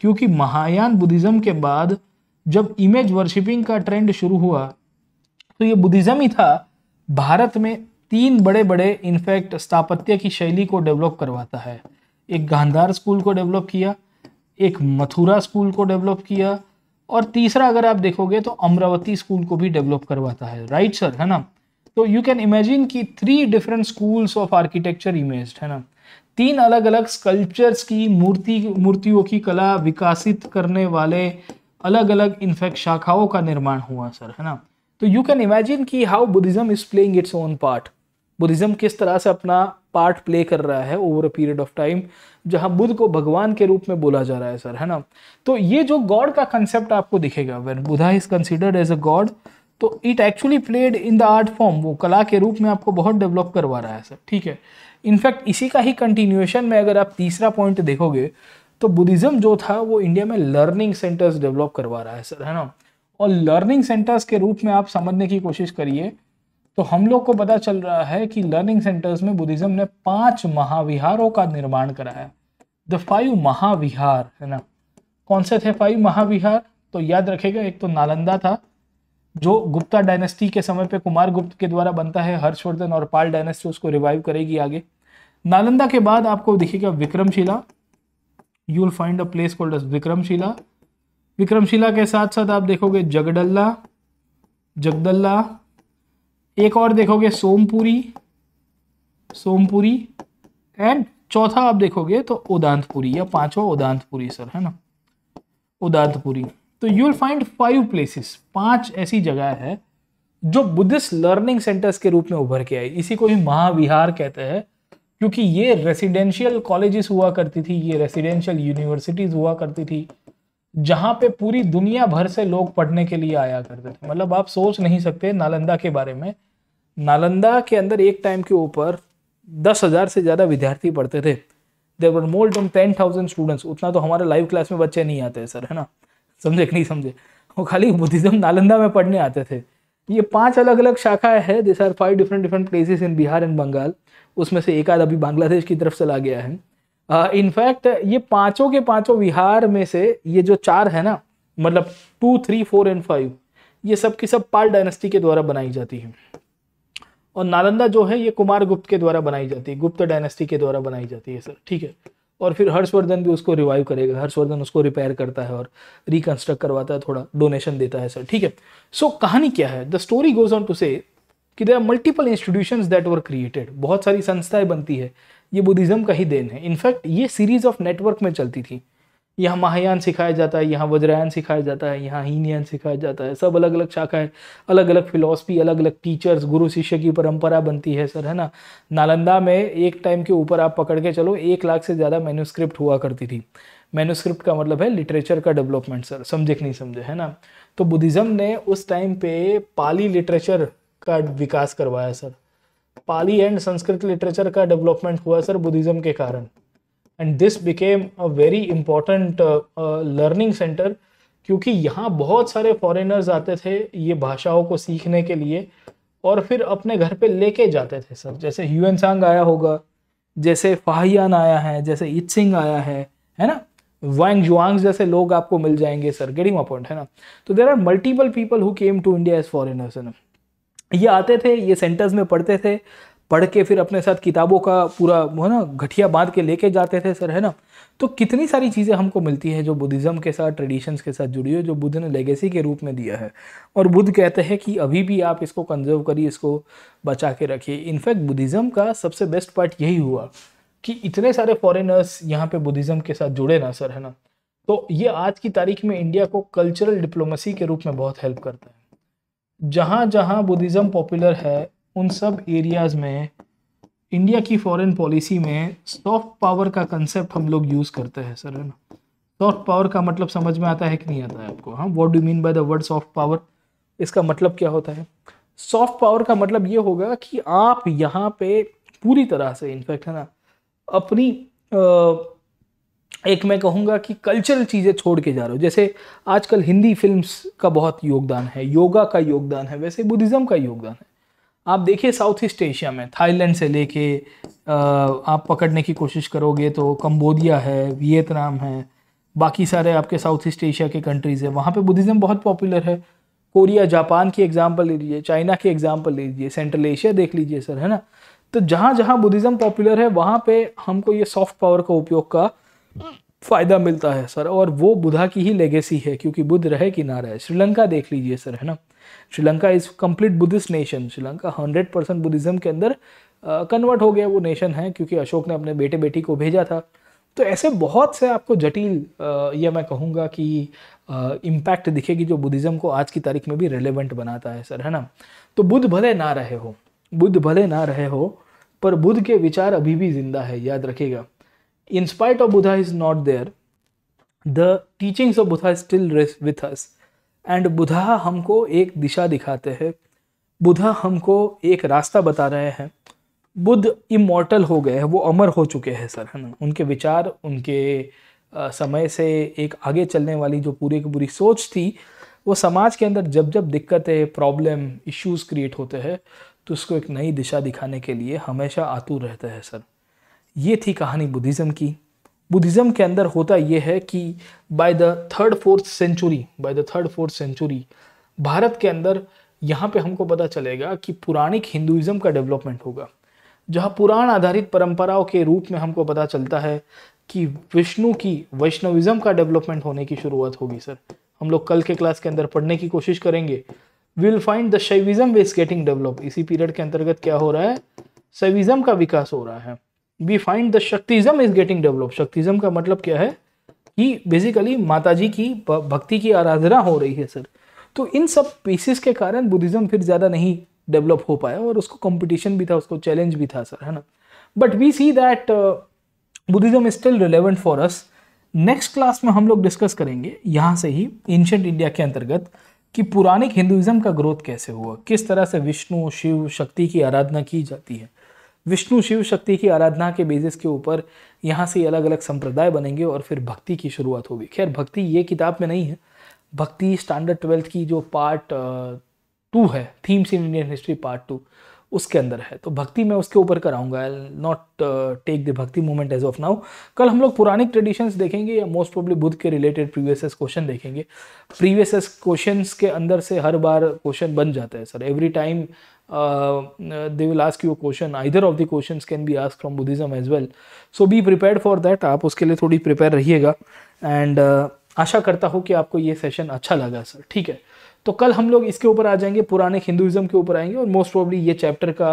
क्योंकि महायान बुद्धिज्म के बाद जब इमेज वर्शिपिंग का ट्रेंड शुरू हुआ तो ये बुद्धिज्म ही था भारत में तीन बड़े बड़े इनफैक्ट स्थापत्य की शैली को डेवलप करवाता है एक गांधार स्कूल को डेवलप किया एक मथुरा स्कूल को डेवलप किया और तीसरा अगर आप देखोगे तो अमरावती स्कूल को भी डेवलप करवाता है राइट सर है ना तो यू कैन इमेजिन कि three different schools of architecture image है ना तीन अलग अलग स्कल्पचर्स की मूर्ति मूर्तियों की कला विकासित करने वाले अलग अलग इनफैक्ट शाखाओं का निर्माण हुआ सर है ना तो यू कैन इमेजिन कि how Buddhism is playing its own part Buddhism किस तरह से अपना पार्ट प्ले कर रहा है over a period of time जहां बुद्ध को भगवान के रूप में बोला जा रहा है सर है ना तो ये जो गॉड का कंसेप्ट आपको दिखेगा when Buddha is considered as a god तो it actually played in the art form वो कला के रूप में आपको बहुत डेवलप करवा रहा है सर ठीक है इनफैक्ट इसी का ही कंटिन्यूएशन में अगर आप तीसरा पॉइंट देखोगे तो बुद्धिज़्म जो था वो इंडिया में लर्निंग सेंटर्स डेवलप करवा रहा है सर है ना और लर्निंग सेंटर्स के रूप में आप समझने की कोशिश करिए तो हम लोग को पता चल रहा है कि लर्निंग सेंटर्स में बुद्धिज्म ने पांच महाविहारों का निर्माण कराया द फाइव महाविहार है ना कौन से थे फाइव महाविहार तो याद रखेगा एक तो नालंदा था जो गुप्ता डायनेस्टी के समय पे कुमार गुप्त के द्वारा बनता है हर्षवर्धन और पाल डायनेस्टी उसको रिवाइव करेगी आगे नालंदा के बाद आपको दिखेगा Vikramshila you will find a place called Vikramshila Vikramshila के साथ साथ आप देखोगे जगडल्ला जगदल्ला एक और देखोगे सोमपुरी सोमपुरी एंड चौथा आप देखोगे तो उदांतपुरी या पांचवा उदांतपुरी सर है ना उदांतपुरी तो you will find five places पांच ऐसी जगह है जो बुद्धिस्ट लर्निंग सेंटर्स के रूप में उभर के आई इसी को ही महाविहार कहते हैं क्योंकि ये रेसिडेंशियल कॉलेजेस हुआ करती थी ये रेसिडेंशियल यूनिवर्सिटीज़ हुआ करती थी जहाँ पे पूरी दुनिया भर से लोग पढ़ने के लिए आया करते थे मतलब आप सोच नहीं सकते नालंदा के बारे में नालंदा के अंदर एक टाइम के ऊपर दस हज़ार से ज़्यादा विद्यार्थी पढ़ते थे there were more than ten thousand students उतना तो हमारे लाइव क्लास में बच्चे नहीं आते सर है ना समझे कि नहीं समझे वो खाली बुद्धिज़्म नालंदा में पढ़ने आते थे ये पांच अलग अलग शाखाएं है this are five different different places in Bihar and Bengal उसमें से एक आध अभी बांग्लादेश की तरफ चला गया है इनफैक्ट uh, ये पांचों के पांचों बिहार में से ये जो चार है ना मतलब two three four and five ये सब की सब पाल डायनेस्टी के द्वारा बनाई जाती है और नालंदा जो है ये कुमार गुप्त के द्वारा बनाई जाती है गुप्त डायनेस्टी के द्वारा बनाई जाती है सर ठीक है और फिर हर्षवर्धन भी उसको रिवाइव करेगा हर्षवर्धन उसको रिपेयर करता है और रिकंस्ट्रक्ट करवाता है थोड़ा डोनेशन देता है सर ठीक है सो so, कहानी क्या है the story goes on to say कि there are multiple institution that were created बहुत सारी संस्थाएं बनती है ये बुद्धिज्म का ही देन है इनफैक्ट ये सीरीज ऑफ नेटवर्क में चलती थी यहाँ महायान सिखाया जाता है यहाँ वज्रयान सिखाया जाता है यहाँ हीनयान सिखाया जाता है सब अलग अलग शाखा है अलग अलग फिलोसफी अलग अलग टीचर्स गुरु शिष्य की परंपरा बनती है सर है ना नालंदा में एक टाइम के ऊपर आप पकड़ के चलो एक लाख से ज़्यादा मैन्यूस्क्रिप्ट हुआ करती थी मैन्यूस्क्रिप्ट का मतलब है लिटरेचर का डेवलपमेंट सर समझे कि नहीं समझे है ना तो बुद्धिज़्म ने उस टाइम पे पाली लिटरेचर का विकास करवाया sir Pali and Sanskrit literature का डेवलपमेंट हुआ सर बुद्धिज़्म के कारण and this became a very important learning centre क्योंकि यहाँ बहुत सारे फॉरेनर्स आते थे ये भाषाओं को सीखने के लिए और फिर अपने घर पे लेके जाते थे सर जैसे ह्यूएन सांग आया होगा जैसे फाहियान आया है जैसे इत सिंह आया है है ना वांग जुआंग जैसे लोग आपको मिल जाएंगे सर गेटिंग अपॉइंट पॉइंट है ना तो there are multiple people who came to India as foreigners है ना ये आते थे ये सेंटर्स में पढ़ते थे पढ़ के फिर अपने साथ किताबों का पूरा वो है ना घटिया बांध के लेके जाते थे सर है ना तो कितनी सारी चीज़ें हमको मिलती है जो बुद्धिज़्म के साथ ट्रेडिशंस के साथ जुड़ी हुई जो बुद्ध ने लेगेसी के रूप में दिया है और बुद्ध कहते हैं कि अभी भी आप इसको कंजर्व करिए इसको बचा के रखिए इनफैक्ट बुद्धिज़्म का सबसे बेस्ट पार्ट यही हुआ कि इतने सारे फॉरेनर्स यहाँ पे बुद्धिज़्म के साथ जुड़े ना सर है ना तो ये आज की तारीख में इंडिया को कल्चरल डिप्लोमेसी के रूप में बहुत हेल्प करता है जहाँ जहाँ बुद्धिज़्म पॉपुलर है उन सब एरियाज़ में इंडिया की फॉरेन पॉलिसी में सॉफ्ट पावर का कंसेप्ट हम लोग यूज़ करते हैं सर है ना सॉफ्ट पावर का मतलब समझ में आता है कि नहीं आता है आपको हाँ what do mean by the word soft power इसका मतलब क्या होता है सॉफ्ट पावर का मतलब ये होगा कि आप यहाँ पे पूरी तरह से इनफैक्ट है ना अपनी एक मैं कहूँगा कि कल्चरल चीज़ें छोड़ के जा रहे हो जैसे आजकल हिंदी फिल्म्स का बहुत योगदान है योगा का योगदान है वैसे बुद्धिज़्म का योगदान है आप देखिए साउथ ईस्ट एशिया में थाईलैंड से लेके आप पकड़ने की कोशिश करोगे तो कम्बोडिया है वियतनाम है बाकी सारे आपके साउथ ईस्ट एशिया के कंट्रीज़ हैं वहाँ पे बुद्धिज़्म बहुत पॉपुलर है कोरिया जापान की एग्जांपल ले लीजिए चाइना की एग्जांपल ले लीजिए सेंट्रल एशिया देख लीजिए सर है ना तो जहाँ जहाँ बुद्धिज़्म पॉपुलर है वहाँ पे हमको ये सॉफ्ट पावर का उपयोग का फ़ायदा मिलता है सर और वो बुधा की ही लेगेसी है क्योंकि बुद्ध रहे कि ना रहे श्रीलंका देख लीजिए सर है ना Sri Lanka is complete Buddhist nation Sri Lanka hundred percent Buddhism के अंदर कन्वर्ट हो गया वो नेशन है क्योंकि अशोक ने अपने बेटे बेटी को भेजा था तो ऐसे बहुत से आपको जटिल ये मैं कहूँगा कि इम्पैक्ट दिखेगी जो बुद्धिज़्म को आज की तारीख में भी रेलेवेंट बनाता है सर है ना तो बुद्ध भले ना रहे हो बुद्ध भले ना रहे हो पर बुद्ध के विचार अभी भी जिंदा है याद रखिएगा in spite of Buddha is not there the teachings of Buddha still with us and Buddha हमको एक दिशा दिखाते हैं बुधा हमको एक रास्ता बता रहे हैं बुद्ध इमोर्टल हो गए हैं वो अमर हो चुके हैं सर है ना उनके विचार उनके समय से एक आगे चलने वाली जो पूरी की पूरी सोच थी वो समाज के अंदर जब जब दिक्कतें प्रॉब्लम इश्यूज क्रिएट होते हैं तो उसको एक नई दिशा दिखाने के लिए हमेशा आतुर रहते हैं सर ये थी कहानी बुद्धिज़्म की बुद्धिज़्म के अंदर होता यह है कि by the third fourth century by the third fourth century Bharat के अंदर यहाँ पे हमको पता चलेगा कि पुराणिक हिंदुइज्म का डेवलपमेंट होगा जहाँ पुराण आधारित परंपराओं के रूप में हमको पता चलता है कि विष्णु की वैष्णविज़्म का डेवलपमेंट होने की शुरुआत होगी सर हम लोग कल के क्लास के अंदर पढ़ने की कोशिश करेंगे will find the Shaivism is getting develop इसी पीरियड के अंतर्गत क्या हो रहा है शैविज़म का विकास हो रहा है we find the Shaktism is getting develop Shaktism का मतलब क्या है कि बेसिकली माता जी की भक्ति की आराधना हो रही है सर तो इन सब पीसेस के कारण बुद्धिज़्म फिर ज़्यादा नहीं डेवलप हो पाया और उसको कंपटीशन भी था उसको चैलेंज भी था सर है ना but we see that Buddhism is still relevant for us next class में हम लोग डिस्कस करेंगे यहाँ से ही एंशंट इंडिया के अंतर्गत कि पुराने हिंदुइज्म का ग्रोथ कैसे हुआ किस तरह से विष्णु शिव शक्ति की आराधना की जाती है विष्णु शिव शक्ति की आराधना के बेसिस के ऊपर यहाँ से अलग अलग संप्रदाय बनेंगे और फिर भक्ति की शुरुआत होगी खैर भक्ति ये किताब में नहीं है भक्ति स्टैंडर्ड ट्वेल्थ की जो पार्ट टू है themes in Indian history part two उसके अंदर है तो भक्ति मैं उसके ऊपर कराऊंगा I not take the Bhakti movement as of now कल हम लोग पुरानी ट्रेडिशंस देखेंगे या मोस्ट प्रोबली बुद्ध के रिलेटेड प्रीवियस क्वेश्चन देखेंगे प्रीवियस क्वेश्चन के अंदर से हर बार क्वेश्चन बन जाता है sir every time they will ask you question either of the question can be ask from Buddhism as well so be prepare for that आप उसके लिए थोड़ी प्रिपेयर रहिएगा एंड uh, आशा करता हूँ कि आपको ये सेशन अच्छा लगा सर ठीक है तो कल हम लोग इसके ऊपर आ जाएंगे पुराने हिंदुज़म के ऊपर आएंगे और मोस्ट प्रॉब्ली ये चैप्टर का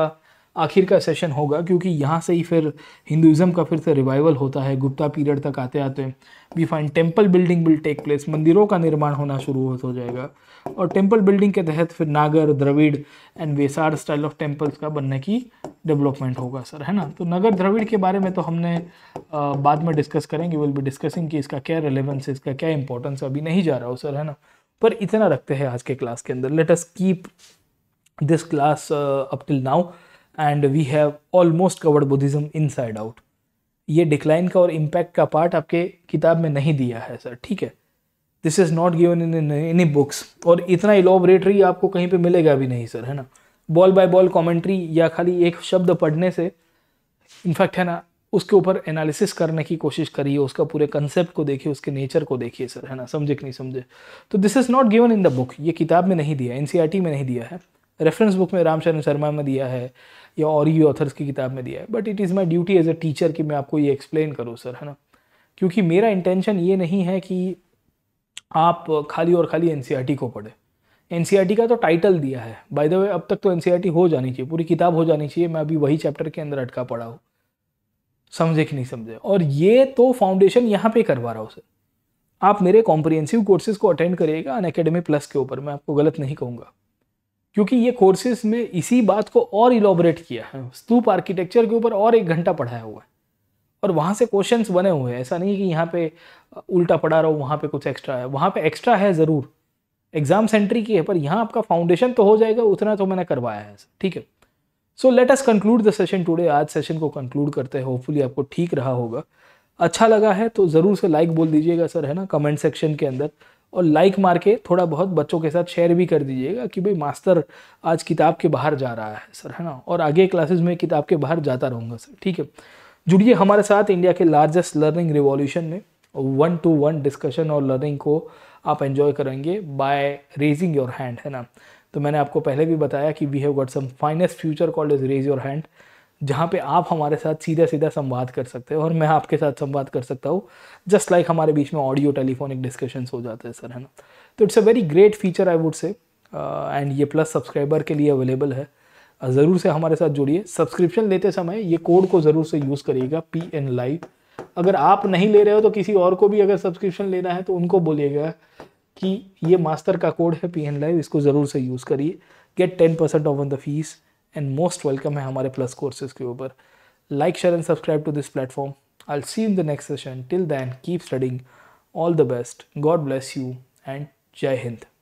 आखिर का सेशन होगा क्योंकि यहाँ से ही फिर हिंदुज़म का फिर से रिवाइवल होता है गुप्ता पीरियड तक आते आते we find temple building will take place मंदिरों का निर्माण होना शुरू हो जाएगा और टेम्पल बिल्डिंग के तहत फिर Nagara Dravida and Vesara style of temples का बनने की डेवलपमेंट होगा सर है ना तो नगर द्रविड़ के बारे में तो हमने आ, बाद में डिस्कस करेंगे विल बी डिस्कसिंग कि इसका क्या रिलेवेंस है इसका क्या इंपॉर्टेंस अभी नहीं जा रहा हो सर है ना पर इतना रखते हैं आज के क्लास के अंदर let us keep this class up till now and we have almost covered Buddhism in out ये डिक्लाइन का और इम्पैक्ट का पार्ट आपके किताब में नहीं दिया है सर ठीक है this is not given in any books और इतना इलाबोरेटरी आपको कहीं पे मिलेगा भी नहीं सर है ना बॉल बाय बॉल कमेंट्री या खाली एक शब्द पढ़ने से इनफैक्ट है ना उसके ऊपर एनालिसिस करने की कोशिश करिए उसका पूरे कंसेप्ट को देखिए उसके नेचर को देखिए सर है ना समझे कि नहीं समझे तो this is not given in the book ये किताब में नहीं दिया एन e में नहीं दिया है रेफरेंस बुक में रामचरण शर्मा में दिया है या और यू ऑथर्स की किताब में दिया है but it is my duty as a teacher कि मैं आपको ये एक्सप्लेन करूँ सर है ना क्योंकि मेरा इंटेंशन ये नहीं है कि आप खाली और खाली एन e को पढ़े एन e का तो टाइटल दिया है बाय द वे अब तक तो एन e हो जानी चाहिए पूरी किताब हो जानी चाहिए मैं अभी वही चैप्टर के अंदर अटका पड़ा हूँ समझे कि नहीं समझे और ये तो फाउंडेशन यहाँ पे करवा रहा हूँ सर आप मेरे कॉम्प्रिहेंसिव कोर्सेज को अटेंड करिएगा अन अकेडमी प्लस के ऊपर मैं आपको गलत नहीं कहूँगा क्योंकि ये कोर्सेज में इसी बात को और इलाबोरेट किया है स्तूप आर्किटेक्चर के ऊपर और एक घंटा पढ़ाया हुआ है और वहाँ से क्वेश्चन बने हुए हैं ऐसा नहीं है कि यहाँ पे उल्टा पड़ा रहो वहाँ पे कुछ एक्स्ट्रा है वहाँ पे एक्स्ट्रा है ज़रूर एग्जाम सेंट्री की है पर यहाँ आपका फाउंडेशन तो हो जाएगा उतना तो मैंने करवाया है ठीक है so let us conclude the session today आज सेशन को कंक्लूड करते हैं होपफुली आपको ठीक रहा होगा अच्छा लगा है तो ज़रूर से लाइक बोल दीजिएगा सर है ना कमेंट सेक्शन के अंदर और लाइक मार के थोड़ा बहुत बच्चों के साथ शेयर भी कर दीजिएगा कि भाई मास्टर आज किताब के बाहर जा रहा है सर है ना और आगे क्लासेस में किताब के बाहर जाता रहूँगा सर ठीक है जुड़िए हमारे साथ इंडिया के लार्जेस्ट लर्निंग रिवॉल्यूशन में वन टू वन डिस्कशन और लर्निंग को आप एंजॉय करेंगे बाय रेजिंग योर हैंड है ना तो मैंने आपको पहले भी बताया कि we have got some finest feature called is raise your hand जहाँ पे आप हमारे साथ सीधा सीधा संवाद कर सकते हो और मैं आपके साथ संवाद कर सकता हूँ जस्ट लाइक हमारे बीच में ऑडियो टेलीफोनिक डिस्कशन हो जाते हैं सर है ना तो it's a very great feature I would say and ये प्लस सब्सक्राइबर के लिए अवेलेबल है ज़रूर से हमारे साथ जुड़िए सब्सक्रिप्शन लेते समय ये कोड को ज़रूर से यूज़ करिएगा पी एन लाइव अगर आप नहीं ले रहे हो तो किसी और को भी अगर सब्सक्रिप्शन लेना है तो उनको बोलिएगा कि ये मास्टर का कोड है पी एन लाइव इसको ज़रूर से यूज़ करिए get ten percent off on the fees and most welcome है हमारे प्लस कोर्सेज के ऊपर like share and subscribe to this platform I see in the next session till then keep studying all the best god bless you and जय हिंद